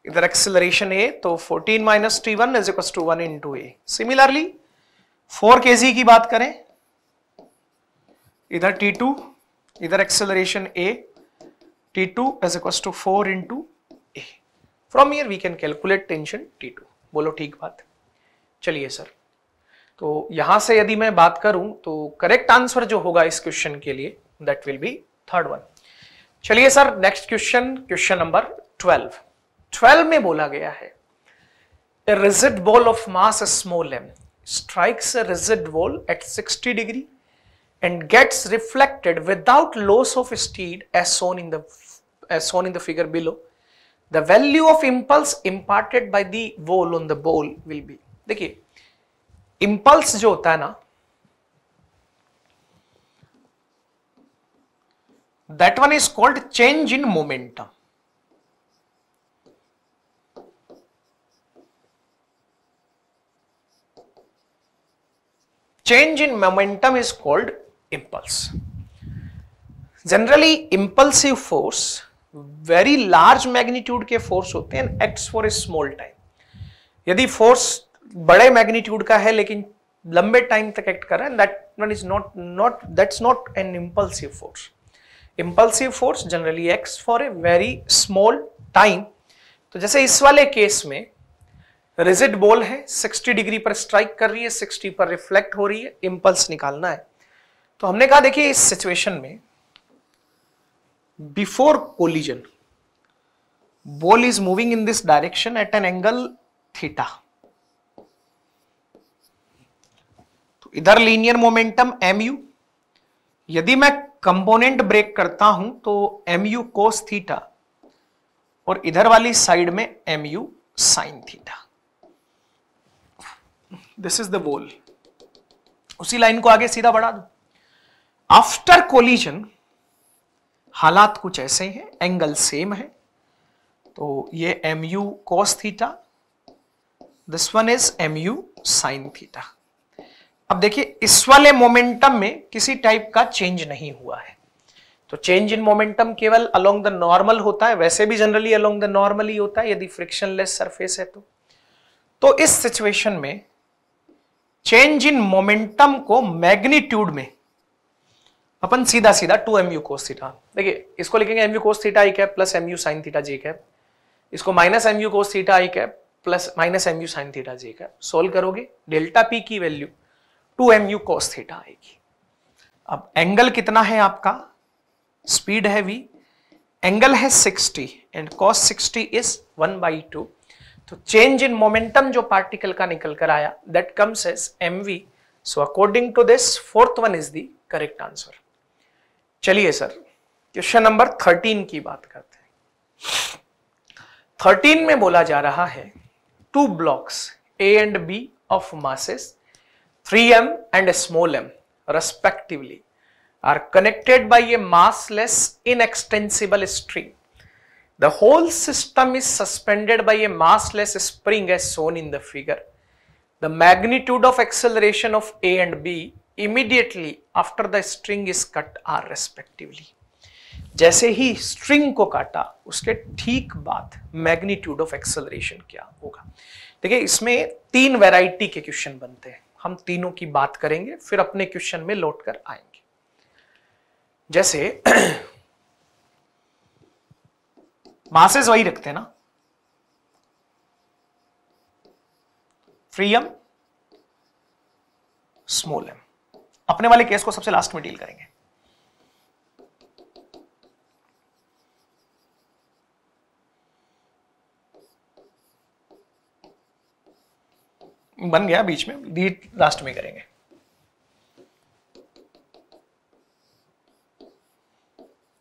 इधर एक्सेलरेशन ए तो 14 minus T one is two one two a similarly four के की बात करें इधर टी टू इधर acceleration a T two is equals to four two a from here we can calculate tension T two बोलो ठीक बात चलिए सर तो यहां से यदि मैं बात करूं तो करेक्ट आंसर जो होगा इस क्वेश्चन के लिए that will be third one चलिए sir next question question number twelve 12 में बोला गया है a rigid ball of mass small m strikes a rigid ball at 60 degree and gets reflected without loss of speed as shown in the shown in the figure below the value of impulse imparted by the wall on the ball will be देखिए impulse जो होता है ना that one is called change in momentum change in momentum is called impulse generally impulsive force very large magnitude के force होते हैं acts for a small time यदि force बड़े मैग्नीट्यूड का है लेकिन लंबे टाइम तक एक्ट कर रहा है generally acts for a very small time तो जैसे इस वाले केस में रिजिड बॉल है 60 डिग्री पर स्ट्राइक कर रही है 60 पर रिफ्लेक्ट हो रही है इम्पल्स निकालना है तो हमने कहा देखिए इस सिचुएशन में before collision ball is moving in this direction at an angle theta तो इधर लीनियर मोमेंटम एम यू यदि मैं कंपोनेंट ब्रेक करता हूं तो एम यू कोस थीटा और इधर वाली साइड में m u sine theta this is the ball उसी लाइन को आगे सीधा बढ़ा दो आफ्टर कोलिजन हालात कुछ ऐसे हैं एंगल सेम है तो ये m u cos theta this one is m u sine theta अब देखिए इस वाले मोमेंटम में किसी टाइप का चेंज नहीं हुआ है तो चेंज इन मोमेंटम केवल अलोंग द नॉर्मल होता है वैसे भी जनरली अलोंग द नॉर्मल ही होता है यदि फ्रिक्शनलेस सरफेस है तो तो इस सिचुएशन में चेंज इन मोमेंटम को मैग्नीट्यूड में अपन सीधा सीधा two m u cos theta देखिए इसको लिखेंगे m u cos theta i cap plus m u sine theta j cap इसको minus m u cos theta i cap plus minus m u sine theta j cap solve करोगे delta p की value two m u cos theta आएगी अब angle कितना है आपका speed है we angle है sixty and cos sixty is one by two तो चेंज इन मोमेंटम जो पार्टिकल का निकल कर आया that comes as m v so according to this fourth one is the correct answer चलिए सर क्वेश्चन नंबर थर्टीन की बात करते हैं थर्टीन में बोला जा रहा है two blocks A and B of masses and small m respectively are connected by a massless inextensible string The whole system is suspended by a massless spring as shown in the figure. The magnitude of acceleration of A and B immediately after the string is cut are respectively. जैसे ही string को काटा उसके ठीक बाद magnitude of acceleration क्या होगा देखिए इसमें तीन वैरायटी के क्वेश्चन बनते हैं हम तीनों की बात करेंगे फिर अपने क्वेश्चन में लौट कर आएंगे जैसे मासेस वही रखते हैं ना फ्री एम स्मॉल एम अपने वाले केस को सबसे लास्ट में डील करेंगे बन गया बीच में डी लास्ट में करेंगे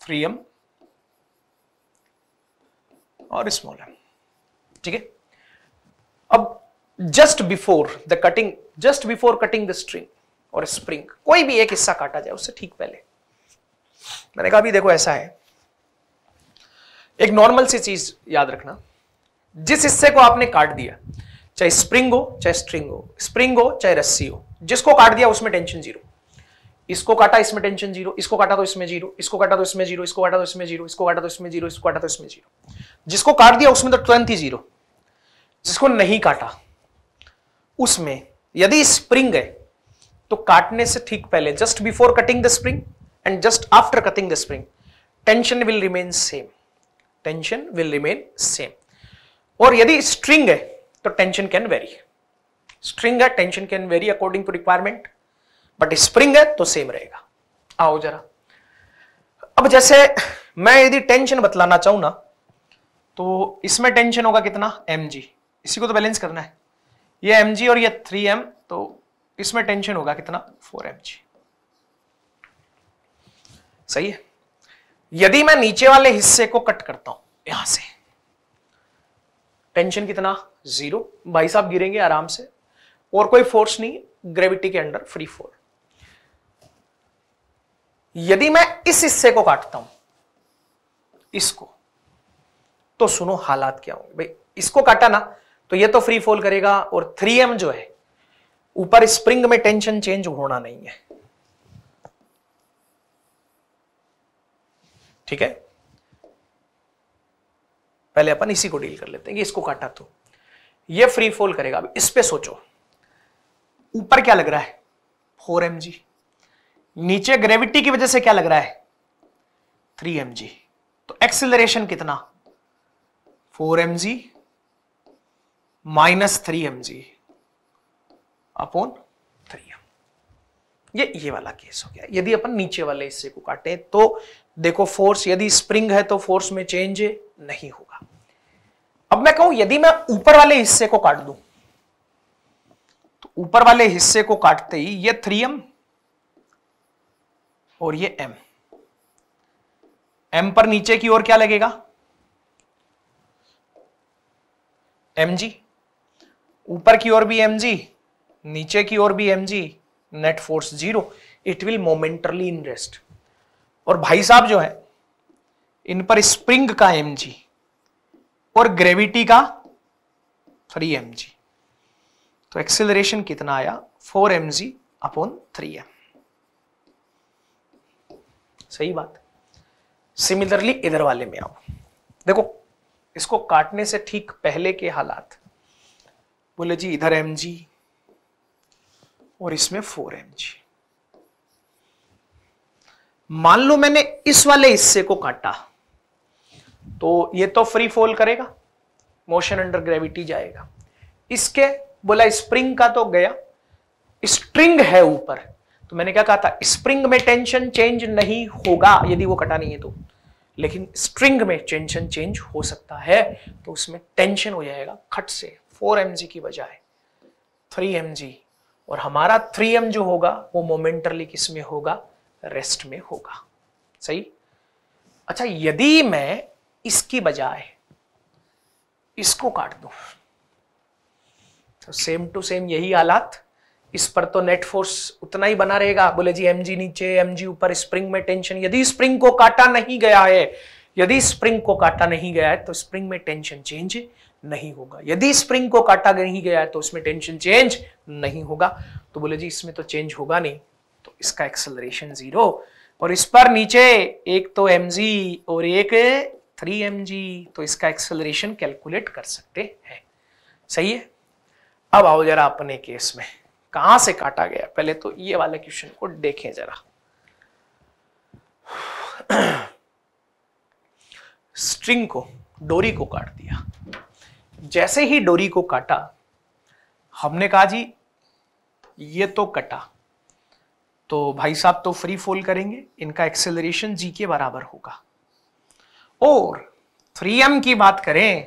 फ्री एम और स्मॉल एम ठीक है अब just before the cutting just before cutting the string और स्प्रिंग कोई भी एक हिस्सा काटा जाए उससे ठीक पहले मैंने कहा भी देखो ऐसा है एक नॉर्मल सी चीज याद रखना जिस हिस्से को आपने काट दिया चाहे स्प्रिंग हो चाहे स्ट्रिंग हो स्प्रिंग हो चाहे रस्सी हो जिसको काट दिया उसमें टेंशन जीरो इसको काटा इसमें टेंशन जीरो इसको काटा तो इसमें जीरो इसको काटा तो इसमें जीरो इसको काटा तो इसमें जीरो इसको काटा तो इसमें जीरो इसको काटा तो इसमें जीरो जिसको काट दिया उसमें तो ट्वेंथ ही जीरो जिसको नहीं काटा उसमें यदि स्प्रिंग है तो काटने से ठीक पहले just before cutting the spring and just after cutting the spring tension will remain same tension will remain same और यदि स्ट्रिंग है तो टेंशन कैन वेरी स्ट्रिंग है tension can vary according to requirement but spring है तो same रहेगा आओ जरा अब जैसे मैं यदि टेंशन बतलाना चाहूं ना तो इसमें टेंशन होगा कितना एम इसी को तो बैलेंस करना है ये एम और ये थ्री एम तो इसमें टेंशन होगा कितना फोर एम सही है यदि मैं नीचे वाले हिस्से को कट करता हूं यहां से टेंशन कितना जीरो भाई साहब गिरेंगे आराम से और कोई फोर्स नहीं ग्रेविटी के अंडर फ्री फोर्स यदि मैं इस हिस्से को काटता हूं इसको तो सुनो हालात क्या होंगे भाई इसको काटा ना तो ये तो फ्री फॉल करेगा और 3m जो है ऊपर स्प्रिंग में टेंशन चेंज होना नहीं है ठीक है पहले अपन इसी को डील कर लेते हैं कि इसको काटा तो ये फ्री फॉल करेगा अब इस पे सोचो ऊपर क्या लग रहा है फोर एम जी नीचे ग्रेविटी की वजह से क्या लग रहा है थ्री एम जी तो एक्सिलरेशन कितना four m g minus three m g upon three m ये ये वाला केस हो गया यदि अपन नीचे वाले हिस्से को काटे तो देखो फोर्स यदि स्प्रिंग है तो फोर्स में चेंज नहीं होगा अब मैं कहूं यदि मैं ऊपर वाले हिस्से को काट दू तो ऊपर वाले हिस्से को काटते ही ये थ्री एम और ये m m पर नीचे की ओर क्या लगेगा mg ऊपर की ओर भी mg नीचे की ओर भी mg net force zero it will in in rest और भाई साहब जो है इन पर स्प्रिंग का एम जी और ग्रेविटी का थ्री एम जी तो एक्सिलेशन कितना आया four m g upon three m सही बात सिमिलरली इधर वाले में आओ देखो इसको काटने से ठीक पहले के हालात बोले जी इधर एम जी और इसमें फोर एम जी मान लो मैंने इस वाले हिस्से को काटा तो ये तो फ्री फॉल करेगा मोशन अंडर ग्रेविटी जाएगा इसके बोला स्प्रिंग का तो गया स्ट्रिंग है ऊपर तो मैंने क्या कहा था स्प्रिंग में टेंशन चेंज नहीं होगा यदि वो कटा नहीं है तो लेकिन स्ट्रिंग में टेंशन चेंज हो सकता है तो उसमें टेंशन हो जाएगा खट से फोर एम की बजाय थ्री एम और हमारा थ्री एम जो होगा वो मोमेंटरली किस में होगा रेस्ट में होगा सही अच्छा यदि मैं इसकी बजाय इसको काट दूं तो सेम टू सेम यही हालात इस पर तो नेट फोर्स उतना ही बना रहेगा बोले जी एम नीचे एम ऊपर स्प्रिंग में टेंशन यदि स्प्रिंग को काटा नहीं गया है यदि स्प्रिंग को काटा नहीं गया है तो स्प्रिंग में टेंशन चेंज नहीं होगा यदि स्प्रिंग को काटा नहीं गया है तो उसमें टेंशन चेंज नहीं होगा तो बोले जी इसमें तो चेंज होगा नहीं तो इसका एक्सेलरेशन जीरो और इस पर नीचे एक तो एम और एक थ्री एम तो इसका एक्सेलरेशन कैलकुलेट कर सकते हैं सही है अब आओ जरा अपने केस में कहां से काटा गया पहले तो ये वाले क्वेश्चन को देखें जरा स्ट्रिंग को डोरी को काट दिया जैसे ही डोरी को काटा हमने कहा जी ये तो कटा तो भाई साहब तो फ्री फोल करेंगे इनका एक्सेलरेशन जी के बराबर होगा और थ्री एम की बात करें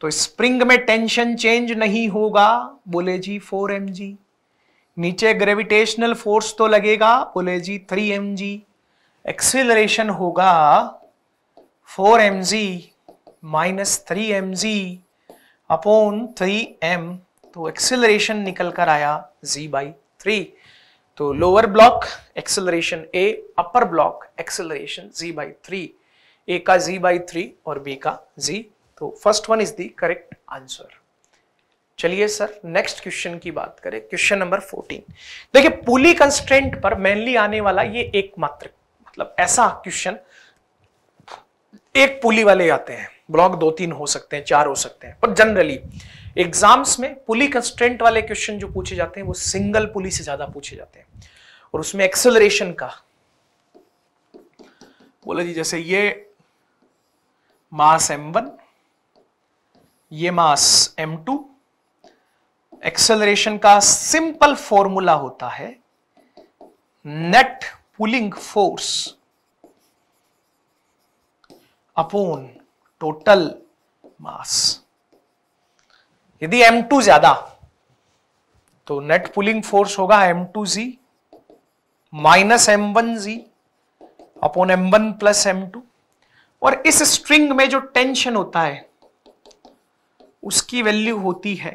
तो स्प्रिंग में टेंशन चेंज नहीं होगा बोले जी फोर एम जी नीचे ग्रेविटेशनल फोर्स तो लगेगा बोले जी थ्री एम जी एक्सिलेशन होगा four m g minus three m जी अपोन थ्री एम तो एक्सिलेशन निकल कर आया जी बाई थ्री तो lower block acceleration A upper block acceleration ji by three ए का जी बाई थ्री और बी का जी तो first one is the correct answer चलिए सर नेक्स्ट क्वेश्चन की बात करें क्वेश्चन नंबर 14 देखिए पुली कंस्टेंट पर मेनली आने वाला ये एकमात्र मतलब ऐसा क्वेश्चन एक पुली वाले आते हैं ब्लॉक दो तीन हो सकते हैं चार हो सकते हैं पर जनरली एग्जाम्स में पुली कंस्टेंट वाले क्वेश्चन जो पूछे जाते हैं वो सिंगल पुली से ज्यादा पूछे जाते हैं और उसमें एक्सेलरेशन का बोले जी जैसे ये मास एम ये मास टू एक्सेलरेशन का सिंपल फॉर्मूला होता है net pulling force upon total mass यदि m2 ज्यादा तो नेट पुलिंग फोर्स होगा two g minus m one g upon m one plus m two और इस स्ट्रिंग में जो टेंशन होता है उसकी वैल्यू होती है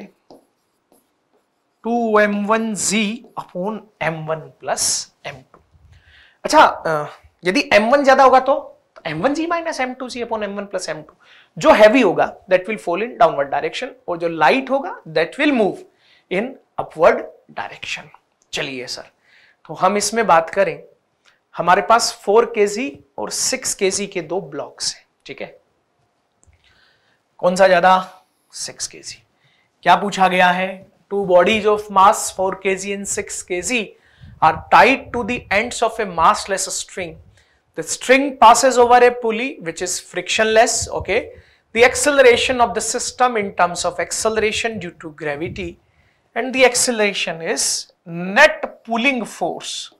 two m one g upon m one plus m two अच्छा यदि एम वन ज्यादा होगा तो m one g minus m two g upon m one plus m two जो हैवी होगा that will fall in downward direction और जो light होगा that will move in upward direction चलिए सर तो हम इसमें बात करें हमारे पास फोर के और सिक्स के के दो ब्लॉक्स हैं ठीक है कौन सा ज्यादा सिक्स के क्या पूछा गया है two bodies of mass 4 kg and 6 kg are tied to the ends of a massless string. The string passes over a pulley which is frictionless, okay. The acceleration of the system in terms of acceleration due to gravity and the acceleration is net pulling force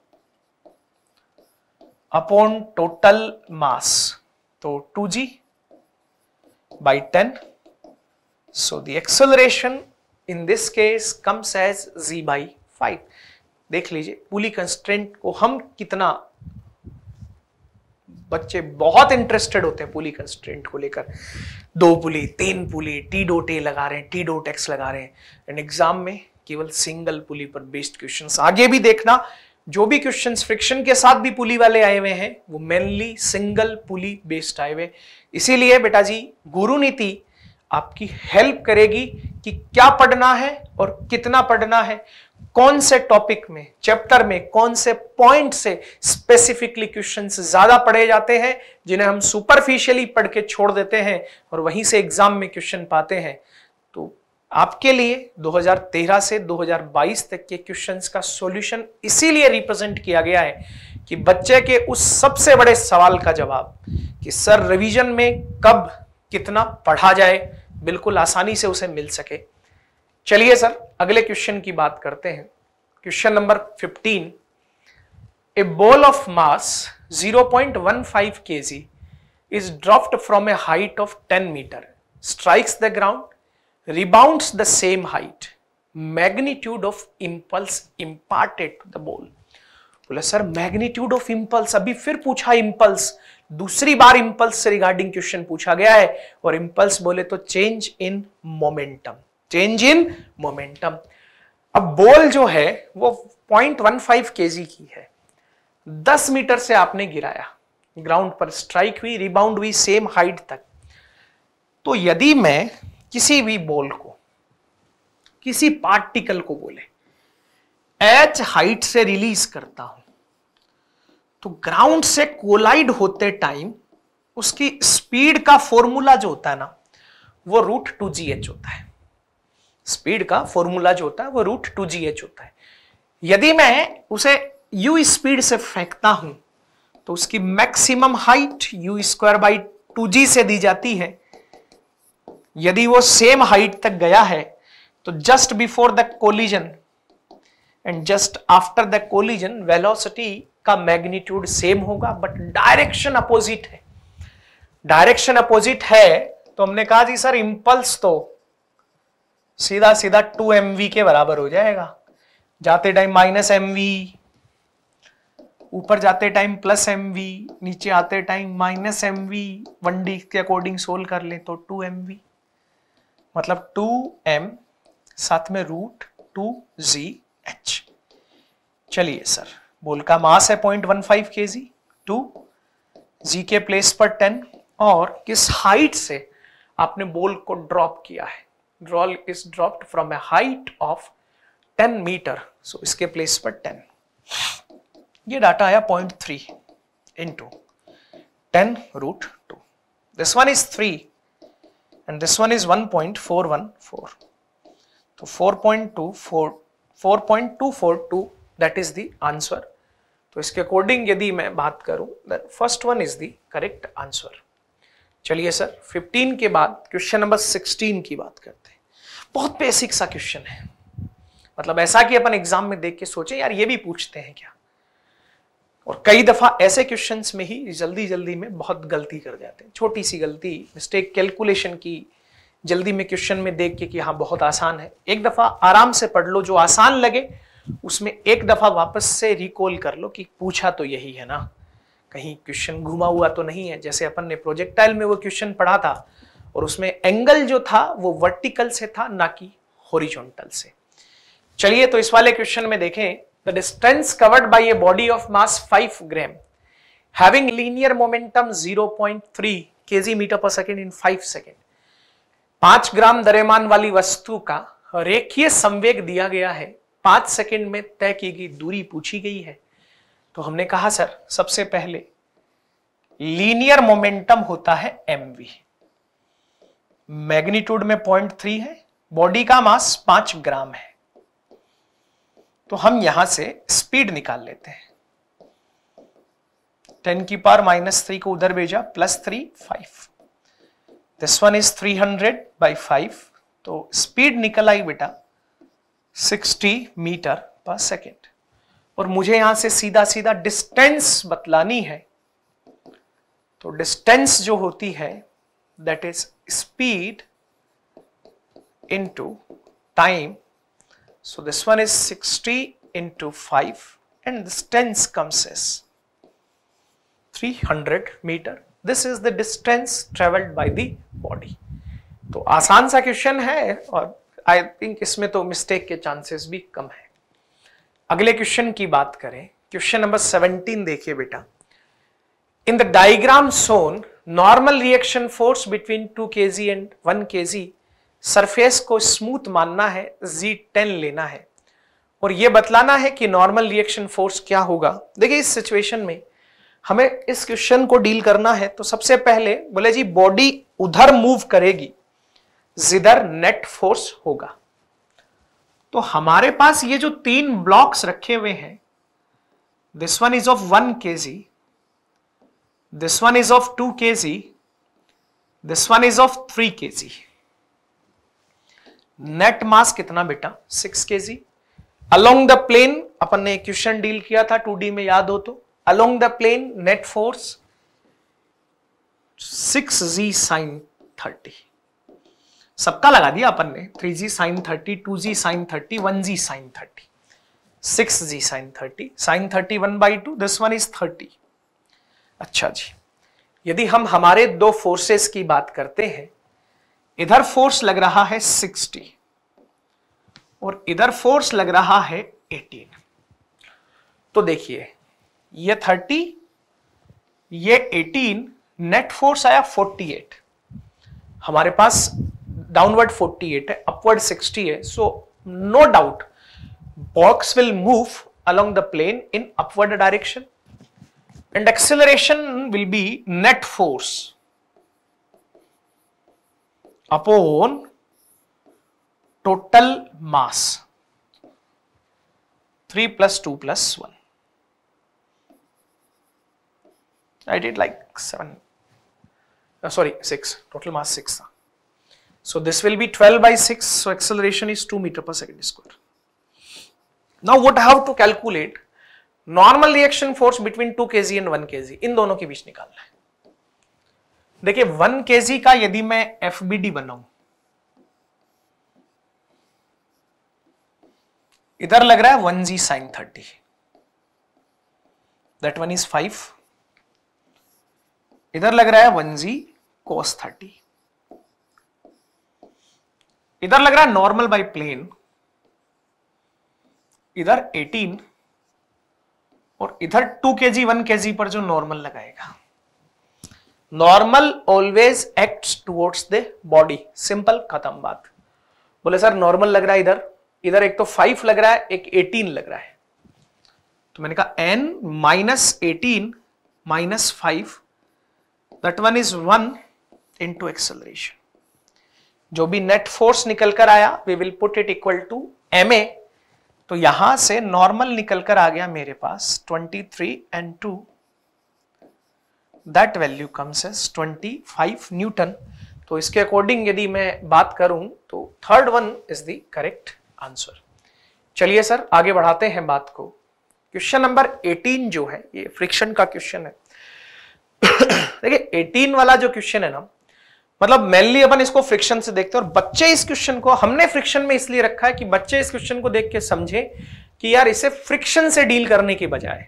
upon total mass. So 2g by 10. So the acceleration in this case come says g by five देख लीजिए पुली constant को हम कितना बच्चे बहुत interested होते हैं पुली constant को लेकर दो पुली तीन पुली टी डोट ए लगा रहे हैं टी डोट एक्स लगा रहे हैं एंड एग्जाम में केवल सिंगल पुली पर बेस्ड क्वेश्चन आगे भी देखना जो भी क्वेश्चन फ्रिक्शन के साथ भी पुली वाले आए हुए हैं वो मेनली सिंगल पुली बेस्ड आए हुए इसीलिए बेटा जी गुरु नीति आपकी हेल्प करेगी कि क्या पढ़ना है और कितना पढ़ना है कौन से टॉपिक में चैप्टर में कौन से पॉइंट से स्पेसिफिकली क्वेश्चन ज्यादा पढ़े जाते हैं जिन्हें हम सुपरफिशियली पढ़ के छोड़ देते हैं और वहीं से एग्जाम में क्वेश्चन पाते हैं तो आपके लिए 2013 से 2022 तक के क्वेश्चंस का सॉल्यूशन इसीलिए रिप्रेजेंट किया गया है कि बच्चे के उस सबसे बड़े सवाल का जवाब कि सर रिवीजन में कब कितना पढ़ा जाए बिल्कुल आसानी से उसे मिल सके चलिए सर अगले क्वेश्चन की बात करते हैं question number 15 a ball of mass 0.15 point one five K G is dropped from a height of ten metre strikes the ground rebound the same height magnitude of impulse imparted to the ball बोला sir magnitude of impulse अभी फिर पूछा impulse दूसरी बार impulse से regarding question पूछा गया है और इंपल्स बोले तो change in momentum change in momentum अब बॉल जो है वो 0.15 केजी की है 10 मीटर से आपने गिराया ग्राउंड पर स्ट्राइक हुई रिबाउंड हुई सेम हाइट तक तो यदि मैं किसी भी बॉल को किसी पार्टिकल को बोले एच हाइट से रिलीज करता हूं तो ग्राउंड से कोलाइड होते टाइम उसकी स्पीड का फॉर्मूला जो होता है ना वो रूट टू जी एच होता है स्पीड का फॉर्मूला जो होता है वो रूट टू जी एच होता है यदि मैं उसे यू स्पीड से फेंकता हूं तो उसकी maximum height u square by two g से दी जाती है यदि वो सेम हाइट तक गया है तो just before the collision and just after the collision velocity का मैग्नीट्यूड सेम होगा बट डायरेक्शन अपोजिट है डायरेक्शन अपोजिट है तो हमने कहा जी सर इंपल्स तो सीधा सीधा टू एम के बराबर हो जाएगा जाते टाइम माइनस एम ऊपर जाते टाइम प्लस एम नीचे आते time minus m v one D के अकॉर्डिंग सोल्व कर ले तो टू एम मतलब टू एम साथ में रूट टू जी एच चलिए सर बोल का मास है point one five K g to जी के प्लेस पर टेन और किस हाइट से आपने बोल को ड्रॉप किया है ball is dropped from a height of ten metre so इसके प्लेस पर टेन ये डाटा आया point three into two ten root two this one is three and this one is one one point four four तो four four four point point two two four two that is the answer तो इसके according यदि मैं बात करूं then first one is the correct answer चलिए sir 15 के बाद क्वेश्चन नंबर 16 की बात करते हैं बहुत बेसिक सा क्वेश्चन है मतलब ऐसा कि अपन एग्जाम में देख के सोचे यार ये भी पूछते हैं क्या और कई दफा ऐसे क्वेश्चंस में ही जल्दी जल्दी में बहुत गलती कर जाते हैं छोटी सी गलती मिस्टेक कैलकुलेशन की जल्दी में क्वेश्चन में देख के कि हाँ बहुत आसान है एक दफा आराम से पढ़ लो जो आसान लगे उसमें एक दफा वापस से रिकॉल कर लो कि पूछा तो यही है ना कहीं क्वेश्चन घुमा हुआ तो नहीं है जैसे अपन ने प्रोजेक्टाइल में वो क्वेश्चन पढ़ा था और उसमें एंगल जो था वो वर्टिकल से था ना कि होरिजोनटल से चलिए तो इस वाले क्वेश्चन में देखें the distance covered by a body of mass five gram having linear momentum के KG metre per second in five second पांच ग्राम दरेमान वाली वस्तु का रेखीय संवेग दिया गया है पांच सेकंड में तय की गई दूरी पूछी गई है तो हमने कहा सर सबसे पहले लीनियर मोमेंटम होता है एम वी मैग्निट्यूड में पॉइंट थ्री है बॉडी का मास पांच ग्राम है तो हम यहां से स्पीड निकाल लेते हैं टेन की पार माइनस थ्री को उधर भेजा plus three five this one is three hundred by five तो स्पीड निकल आई बेटा सिक्सटी मीटर पर सेकेंड और मुझे यहां से सीधा सीधा डिस्टेंस बतलानी है तो डिस्टेंस जो होती है that is speed into time so this one is 60 into five and distance comes is hundred metre this is the distance travelled by the body तो आसान सा क्वेश्चन है और आई थिंक इसमें तो मिस्टेक के चांसेस भी कम है अगले क्वेश्चन की बात करें क्वेश्चन नंबर 17 देखिए बेटा in the diagram shown normal reaction force between 2 g and 1 g surface को स्मूथ मानना है Z10 लेना है और यह बतलाना है कि नॉर्मल रिएक्शन फोर्स क्या होगा देखिए इस सिचुएशन में हमें इस क्वेश्चन को डील करना है तो सबसे पहले बोले जी बॉडी उधर मूव करेगी जिधर नेट फोर्स होगा तो हमारे पास ये जो तीन ब्लॉक्स रखे हुए हैं this one is of one K G this one is of two के G this one is of three K G net mass कितना बेटा six K G along the plane अपन ने क्वेश्चन डील किया था टू डी में याद हो तो along the plane net force six g sine thirty सबका लगा दिया अपन ने three g sine thirty two ji sine thirty one g sine thirty six g sine thirty sine thirty one by two this one is thirty अच्छा जी यदि हम हमारे दो फोर्सेस की बात करते हैं इधर फोर्स लग रहा है सिक्सटी और इधर फोर्स लग रहा है एटीन तो देखिए ये थर्टी ये एटीन नेट फोर्स आया फोर्टी एट हमारे पास downward 48 है upward 60 है so no doubt box will move along the plane in upward direction and acceleration will be net force upon total mass 3 plus 2 plus 1 I did like 7 uh, sorry 6 total mass 6 So this will be 12 by 6. So acceleration is 2 meter per second square. Now what I have to calculate normal reaction force between 2 kg and 1 kg इन दोनों के बीच निकालना है देखिए 1 kg का यदि मैं F B D बनाऊ इधर लग रहा है one g sine thirty that one is five इधर लग रहा है वन जी कोस थर्टी इधर लग रहा है नॉर्मल बाई प्लेन इधर 18 और इधर 2 के जी वन के जी पर जो नॉर्मल लगाएगा normal always act towards the body simple खत्म बात बोले सर नॉर्मल लग रहा है इधर इधर एक तो 5 लग रहा है एक 18 लग रहा है तो मैंने कहा n minus eighteen minus five that one is one into acceleration जो भी नेट फोर्स निकल कर आया we will put it equal to m a तो यहां से नॉर्मल निकल कर आ गया मेरे पास 23 and to that value comes as 25 newton तो इसके अकॉर्डिंग यदि मैं बात करूं तो third one is the correct answer चलिए सर आगे बढ़ाते हैं बात को क्वेश्चन नंबर 18 जो है ये फ्रिक्शन का क्वेश्चन है देखिए 18 वाला जो क्वेश्चन है ना मतलब मेनली अपन इसको फ्रिक्शन से देखते हैं और बच्चे इस क्वेश्चन को हमने फ्रिक्शन में इसलिए रखा है कि बच्चे इस क्वेश्चन को देख के समझे कि यार इसे फ्रिक्शन से डील करने की बजाय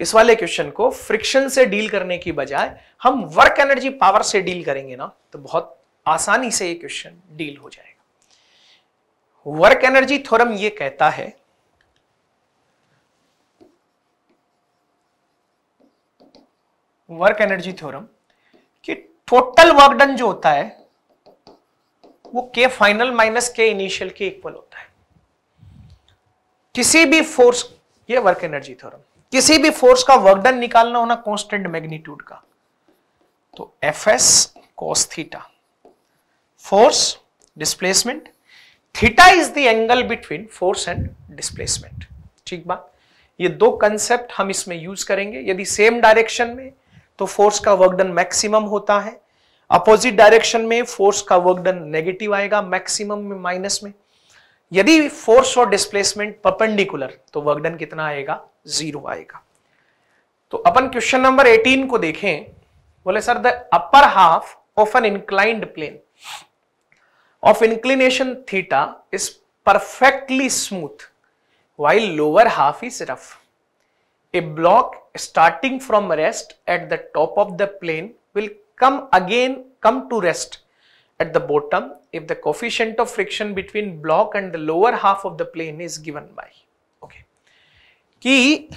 इस वाले क्वेश्चन को फ्रिक्शन से डील करने की बजाय हम वर्क एनर्जी पावर से डील करेंगे ना तो बहुत आसानी से ये क्वेश्चन डील हो जाएगा वर्क एनर्जी थोरम ये कहता है वर्क एनर्जी थ्योरम कि टोटल वर्क डन जो होता है वो K final minus K initial equal इक्वल होता है किसी भी फोर्स ये वर्क एनर्जी थ्योरम किसी भी फोर्स का वर्क डन निकालना होना कांस्टेंट मैग्नीट्यूड का तो F S cos theta force displacement theta is the angle between force and displacement ठीक बात ये दो कंसेप्ट हम इसमें यूज करेंगे यदि सेम डायरेक्शन में तो फोर्स का वर्क डन मैक्सिमम होता है अपोजिट डायरेक्शन में फोर्स का वर्क डन नेगेटिव आएगा मैक्सिमम में माइनस में यदि फोर्स और डिस्प्लेसमेंट परपेंडिकुलर तो वर्क डन कितना आएगा जीरो आएगा तो अपन क्वेश्चन नंबर 18 को देखें बोले sir the upper half of an inclined plane of inclination theta is perfectly smooth while lower half is rough a block starting from rest at the top of the plane will come again come to rest at the bottom if the coefficient of friction between block and the lower half of the plane is given by okay ki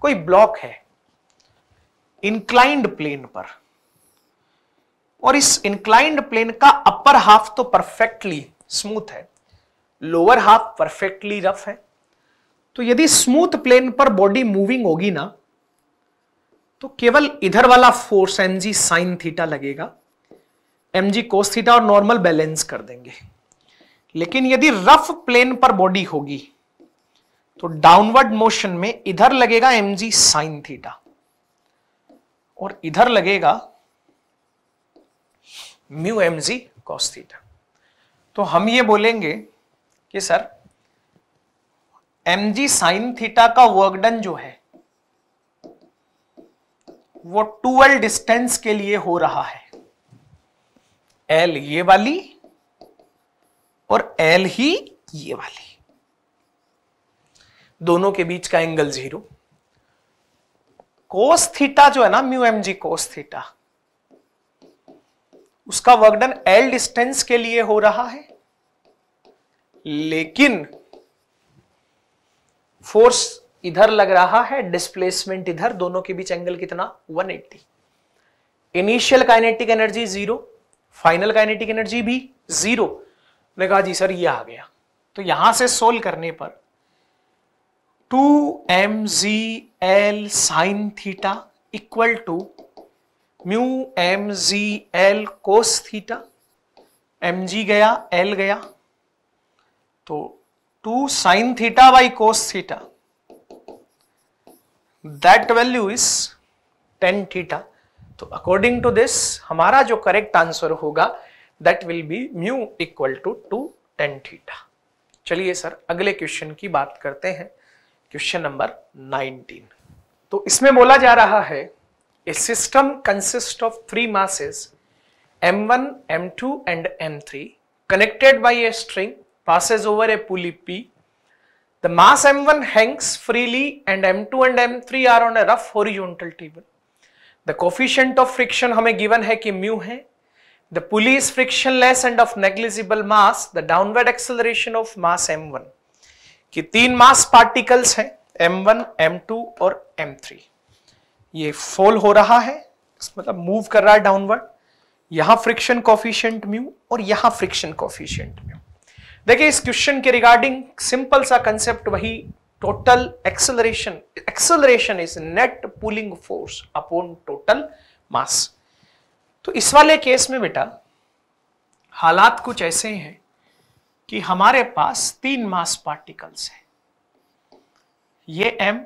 koi block hai inclined plane par और इस inclined plane का upper half तो perfectly smooth है lower half perfectly rough है तो यदि smooth plane पर body moving होगी ना तो केवल इधर वाला फोर्स एम जी साइन थीटा लगेगा एम जी कोस थीटा और नॉर्मल बैलेंस कर देंगे लेकिन यदि रफ प्लेन पर बॉडी होगी तो डाउनवर्ड मोशन में इधर लगेगा एम जी साइन थीटा और इधर लगेगा म्यू एम जी कॉस थीटा तो हम ये बोलेंगे कि सर एम जी साइन थीटा का वर्कडन जो है वो टूएल डिस्टेंस के लिए हो रहा है एल ये वाली और एल ही ये वाली दोनों के बीच का एंगल जीरो कोस थीटा जो है ना mu m g cos theta उसका वर्क एल डिस्टेंस के लिए हो रहा है लेकिन फोर्स इधर लग रहा है डिस्प्लेसमेंट इधर दोनों के बीच एंगल कितना 180 initial kinetic energy zero final kinetic energy भी जीरो ने कहा जी सर ये आ गया तो यहां से सोल्व करने पर two m g L sine theta equal to mu m g L cos theta m g गया एल गया तो two sine theta by cos theta that value is tan theta तो अकॉर्डिंग टू दिस हमारा जो correct answer होगा that will be mu equal to two tan theta चलिए sir अगले question की बात करते हैं क्वेश्चन नंबर 19 तो इसमें बोला जा रहा है a system consist of three masses m1 m2 and m3 connected by a string passes over a pulley P The mass m1 hangs freely and m2 and m3 are on a rough horizontal table. The coefficient of friction hame given hai ki mu hai The pulley is frictionless and of negligible mass. The downward acceleration of mass m1 ki teen mass particles hain m1, m2 aur m3. ye fall हो रहा है मतलब move कर रहा है downward यहां friction coefficient mu और यहां फ्रिक्शन कॉफिशियंट देखिए इस क्वेश्चन के रिगार्डिंग सिंपल सा कंसेप्ट वही total acceleration acceleration is net pulling force upon total mass तो इस वाले केस में बेटा हालात कुछ ऐसे हैं कि हमारे पास तीन मास पार्टिकल्स हैं ये एम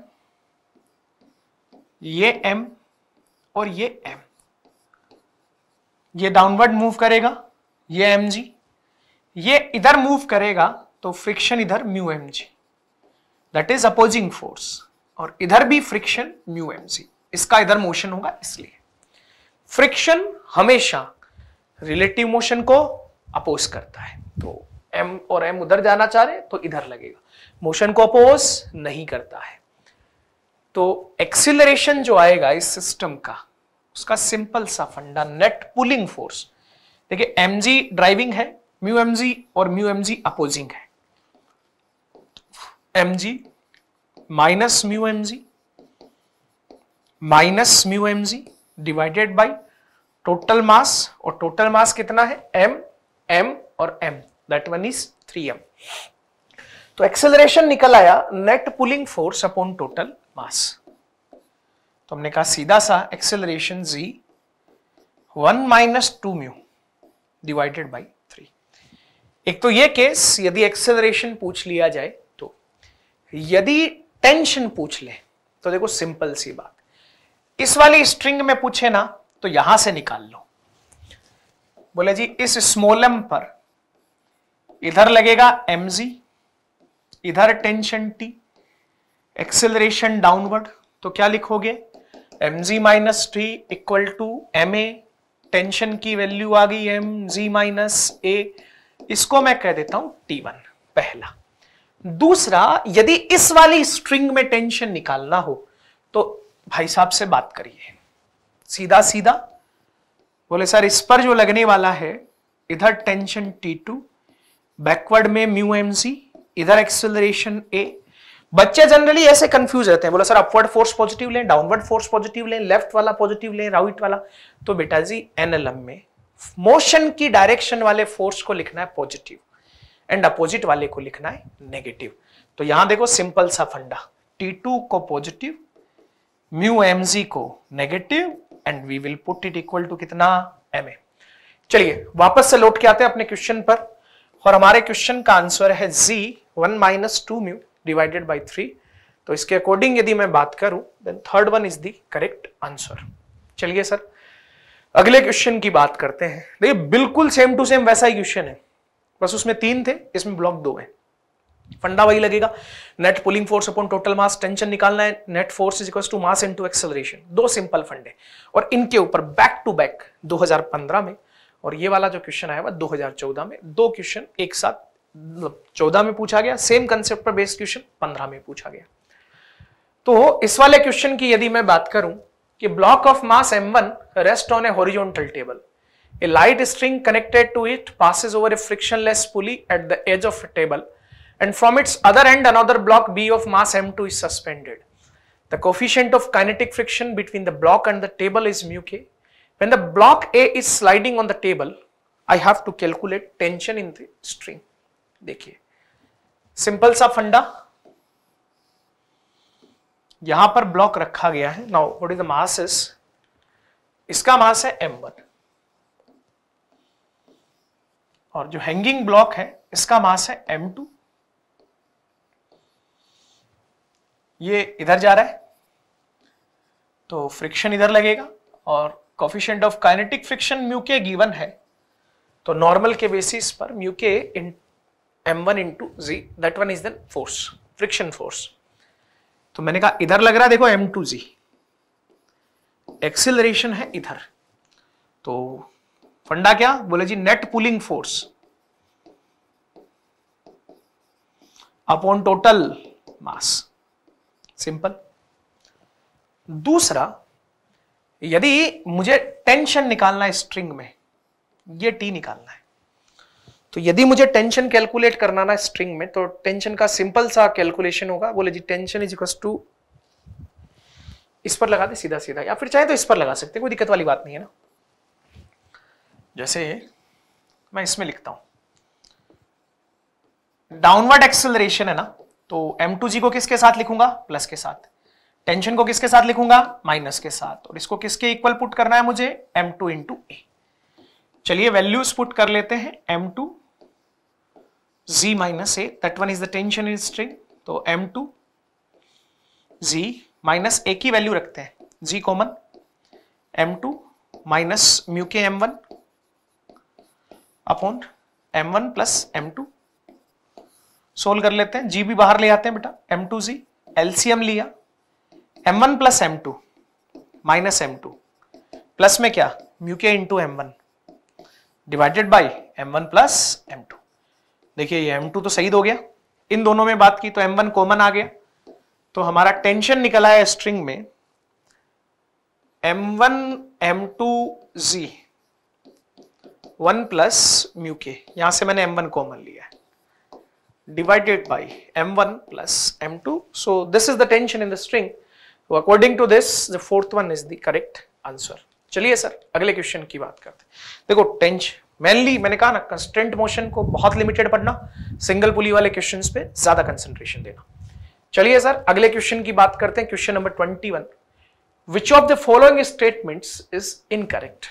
ये एम और ये एम ये डाउनवर्ड मूव करेगा ये एम जी ये इधर मूव करेगा तो फ्रिक्शन इधर mu m g that is opposing force और इधर भी फ्रिक्शन म्यू एम जी इसका इधर मोशन होगा इसलिए फ्रिक्शन हमेशा रिलेटिव मोशन को अपोज करता है तो एम और एम उधर जाना चाह रहे तो इधर लगेगा मोशन को अपोज नहीं करता है तो एक्सिलरेशन जो आएगा इस सिस्टम का उसका सिंपल सा फंडा नेट पुलिंग फोर्स देखिए एम जी ड्राइविंग है म्यू एम जी और म्यू एम जी अपोजिंग है m g minus mu m g minus mu m g divided by total mass और टोटल मास कितना है एम एम और m that one is three m तो acceleration निकल आया net pulling force upon total mass तो हमने कहा सीधा सा acceleration g one minus two mu divided by एक तो ये केस यदि एक्सेलरेशन पूछ लिया जाए तो यदि टेंशन पूछ ले तो देखो सिंपल सी बात इस वाली स्ट्रिंग में पूछे ना तो यहां से निकाल लो बोले जी इस स्मोलम पर इधर लगेगा एम जी इधर टेंशन टी एक्सेलरेशन डाउनवर्ड तो क्या लिखोगे m g minus T equal to m a tension की वैल्यू आ गई एम जी माइनस ए इसको मैं कह देता हूं टी वन पहला दूसरा यदि इस वाली स्ट्रिंग में टेंशन निकालना हो तो भाई साहब से बात करिए सीधा सीधा बोले सर इस पर जो लगने वाला है इधर टेंशन टी टू बैकवर्ड में म्यू एम सी इधर एक्सेलरेशन ए बच्चे जनरली ऐसे कंफ्यूज रहते हैं बोले सर अपवर्ड फोर्स पॉजिटिव लें डाउनवर्ड फोर्स पॉजिटिव लें लेफ्ट वाला पॉजिटिव लें राइट वाला तो बेटा जी एनएलएम में मोशन की डायरेक्शन वाले फोर्स को लिखना है पॉजिटिव एंड अपोजिट वाले को लिखना है नेगेटिव तो यहां देखो सिंपल सा फंडा टी टू को पॉजिटिव म्यू एम जी को negative and we will put it equal to कितना एम ए चलिए वापस से लौट के आते हैं अपने क्वेश्चन पर और हमारे क्वेश्चन का आंसर है g one minus two mu divided by three तो इसके अकॉर्डिंग यदि मैं बात करूं then third one is the correct answer चलिए सर अगले क्वेश्चन की बात करते हैं देखिए बिल्कुल सेम टू सेम वैसा ही क्वेश्चन है बस उसमें तीन थे इसमें ब्लॉक दो है फंडा वही लगेगा net pulling force upon total mass tension निकालना है net force is equal to mass into acceleration दो सिंपल फंडे और इनके ऊपर बैक टू बैक 2015 में और ये वाला जो क्वेश्चन आया हुआ 2014 में दो क्वेश्चन एक साथ मतलब चौदह में पूछा गया सेम कांसेप्ट पर बेस्ड क्वेश्चन पंद्रह में पूछा गया तो इस वाले क्वेश्चन की यदि मैं बात करूं A block of mass m1 rests on a horizontal table. A light string connected to it passes over a frictionless pulley at the edge of the table and from its other end another block B of mass m2 is suspended. The coefficient of kinetic friction between the block and the table is mu k. When the block A is sliding on the table, I have to calculate tension in the string. देखिए simple सा फंडा यहां पर block रखा गया है now what is the mass is इसका मास है m1 और जो हैंगिंग ब्लॉक है इसका मास है m2 ये इधर जा रहा है तो फ्रिक्शन इधर लगेगा और coefficient of kinetic friction mu K given है तो नॉर्मल के बेसिस पर mu K in m one into g that one is the force friction force तो मैंने कहा इधर लग रहा है देखो एम टू जी एक्सिलरेशन है इधर तो फंडा क्या बोले जी net pulling force upon total mass simple दूसरा यदि मुझे टेंशन निकालना है स्ट्रिंग में ये टी निकालना है तो यदि मुझे टेंशन कैलकुलेट करना ना स्ट्रिंग में तो टेंशन का सिंपल सा कैलकुलेशन होगा बोले जी टेंशन इज इक्वल टू इस पर लगा दे सीधा सीधा या फिर चाहे तो इस पर लगा सकते कोई दिक्कत वाली बात नहीं है ना जैसे मैं इसमें लिखता हूं डाउनवर्ड एक्सेलरेशन है ना तो जी को किसके साथ लिखूंगा प्लस के साथ टेंशन को किसके साथ लिखूंगा माइनस के साथ और इसको किसके इक्वल पुट करना है मुझे एम टू इंटू ए चलिए वैल्यूज पुट कर लेते हैं m two z minus a that one is the tension in string तो m2 z माइनस ए की वैल्यू रखते हैं g common m two minus k m1 m one plus m2 plus m two solve कर लेते हैं जी भी बाहर ले आते हैं बेटा एम टू जी एलसीएम लिया m one plus m two minus m two plus में क्या mu K into m one divided by m one plus m two देखिए ये एम टू तो सही हो गया इन दोनों में बात की तो एम वन कॉमन आ गया तो हमारा टेंशन निकला है स्ट्रिंग में m one m two g one plus mu K यहां से मैंने एम वन कॉमन लिया divided by m one plus m two so this is the tension in the string according to this the fourth one is the correct answer चलिए sir अगले question की बात करते देखो टेंशन मेनली मैंने कहा ना कंस्टेंट मोशन को बहुत लिमिटेड पढ़ना सिंगल पुली वाले क्वेश्चन पे ज्यादा कंसेंट्रेशन देना चलिए सर अगले क्वेश्चन की बात करते हैं question number twenty one which of the following statement is incorrect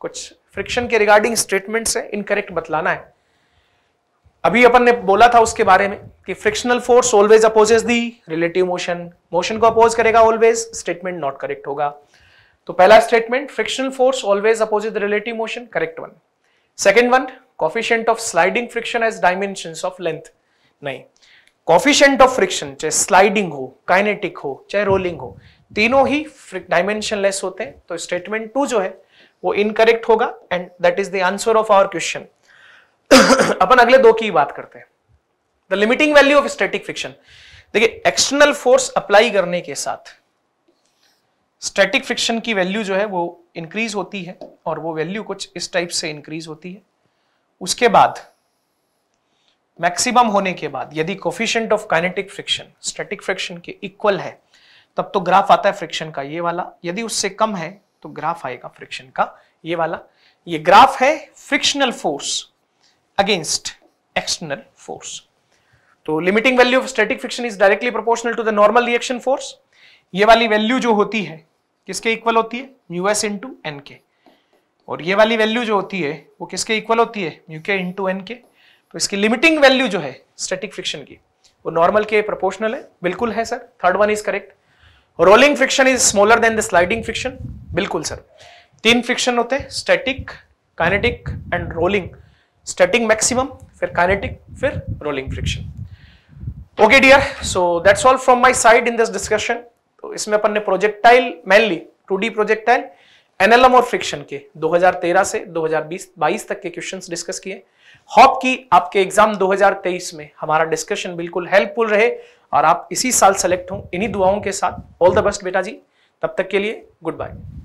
कुछ फ्रिक्शन के रिगार्डिंग स्टेटमेंट्स है इनकरेक्ट बतलाना है अभी अपन ने बोला था उसके बारे में कि frictional force always opposes the relative motion motion को अपोज करेगा ऑलवेज स्टेटमेंट नॉट करेक्ट होगा तो पहला statement frictional force always opposes the relative motion correct one second one coefficient of sliding friction as dimension of length नहीं coefficient of friction चाहे sliding हो kinetic हो चाहे रोलिंग हो तीनों ही डायमेंशन लेस होते हैं तो स्टेटमेंट टू जो है वो इनकरेक्ट होगा and that is the answer of our question अपन अगले दो की बात करते हैं the limiting value of static friction देखिए एक्सटर्नल फोर्स अप्लाई करने के साथ स्टैटिक फ्रिक्शन की वैल्यू जो है वो इंक्रीज होती है और वो वैल्यू कुछ इस टाइप से इंक्रीज होती है उसके बाद मैक्सिमम होने के बाद यदि coefficient of kinetic friction static friction के इक्वल है तब तो ग्राफ आता है फ्रिक्शन का ये वाला यदि उससे कम है तो ग्राफ आएगा फ्रिक्शन का ये वाला ये ग्राफ है frictional force against external force तो limiting value of static friction is directly proportional to the normal reaction force ये वाली वैल्यू जो होती है किसके इक्वल होती है म्यू एस इंटू एन के और ये वाली वैल्यू जो होती है वो किसके इक्वल होती है म्यू के इंटू एन के तो इसकी लिमिटिंग वैल्यू जो है स्टेटिक फ्रिक्शन की वो नॉर्मल के प्रोपोर्शनल है बिल्कुल है sir third one is correct rolling friction is smaller than the sliding friction बिल्कुल सर तीन फ्रिक्शन होते हैं static kinetic and rolling static maximum फिर काइनेटिक फिर rolling friction okay dear so that's all from my side in this discussion तो इसमें अपन ने projectile mainly two D projectile NLM और फ्रिक्शन के 2013 से 2020 22 तक के क्वेश्चंस डिस्कस किए हॉप की आपके एग्जाम 2023 में हमारा डिस्कशन बिल्कुल हेल्पफुल रहे और आप इसी साल सेलेक्ट हों इन्हीं दुआओं के साथ ऑल द बेस्ट बेटा जी तब तक के लिए गुड बाय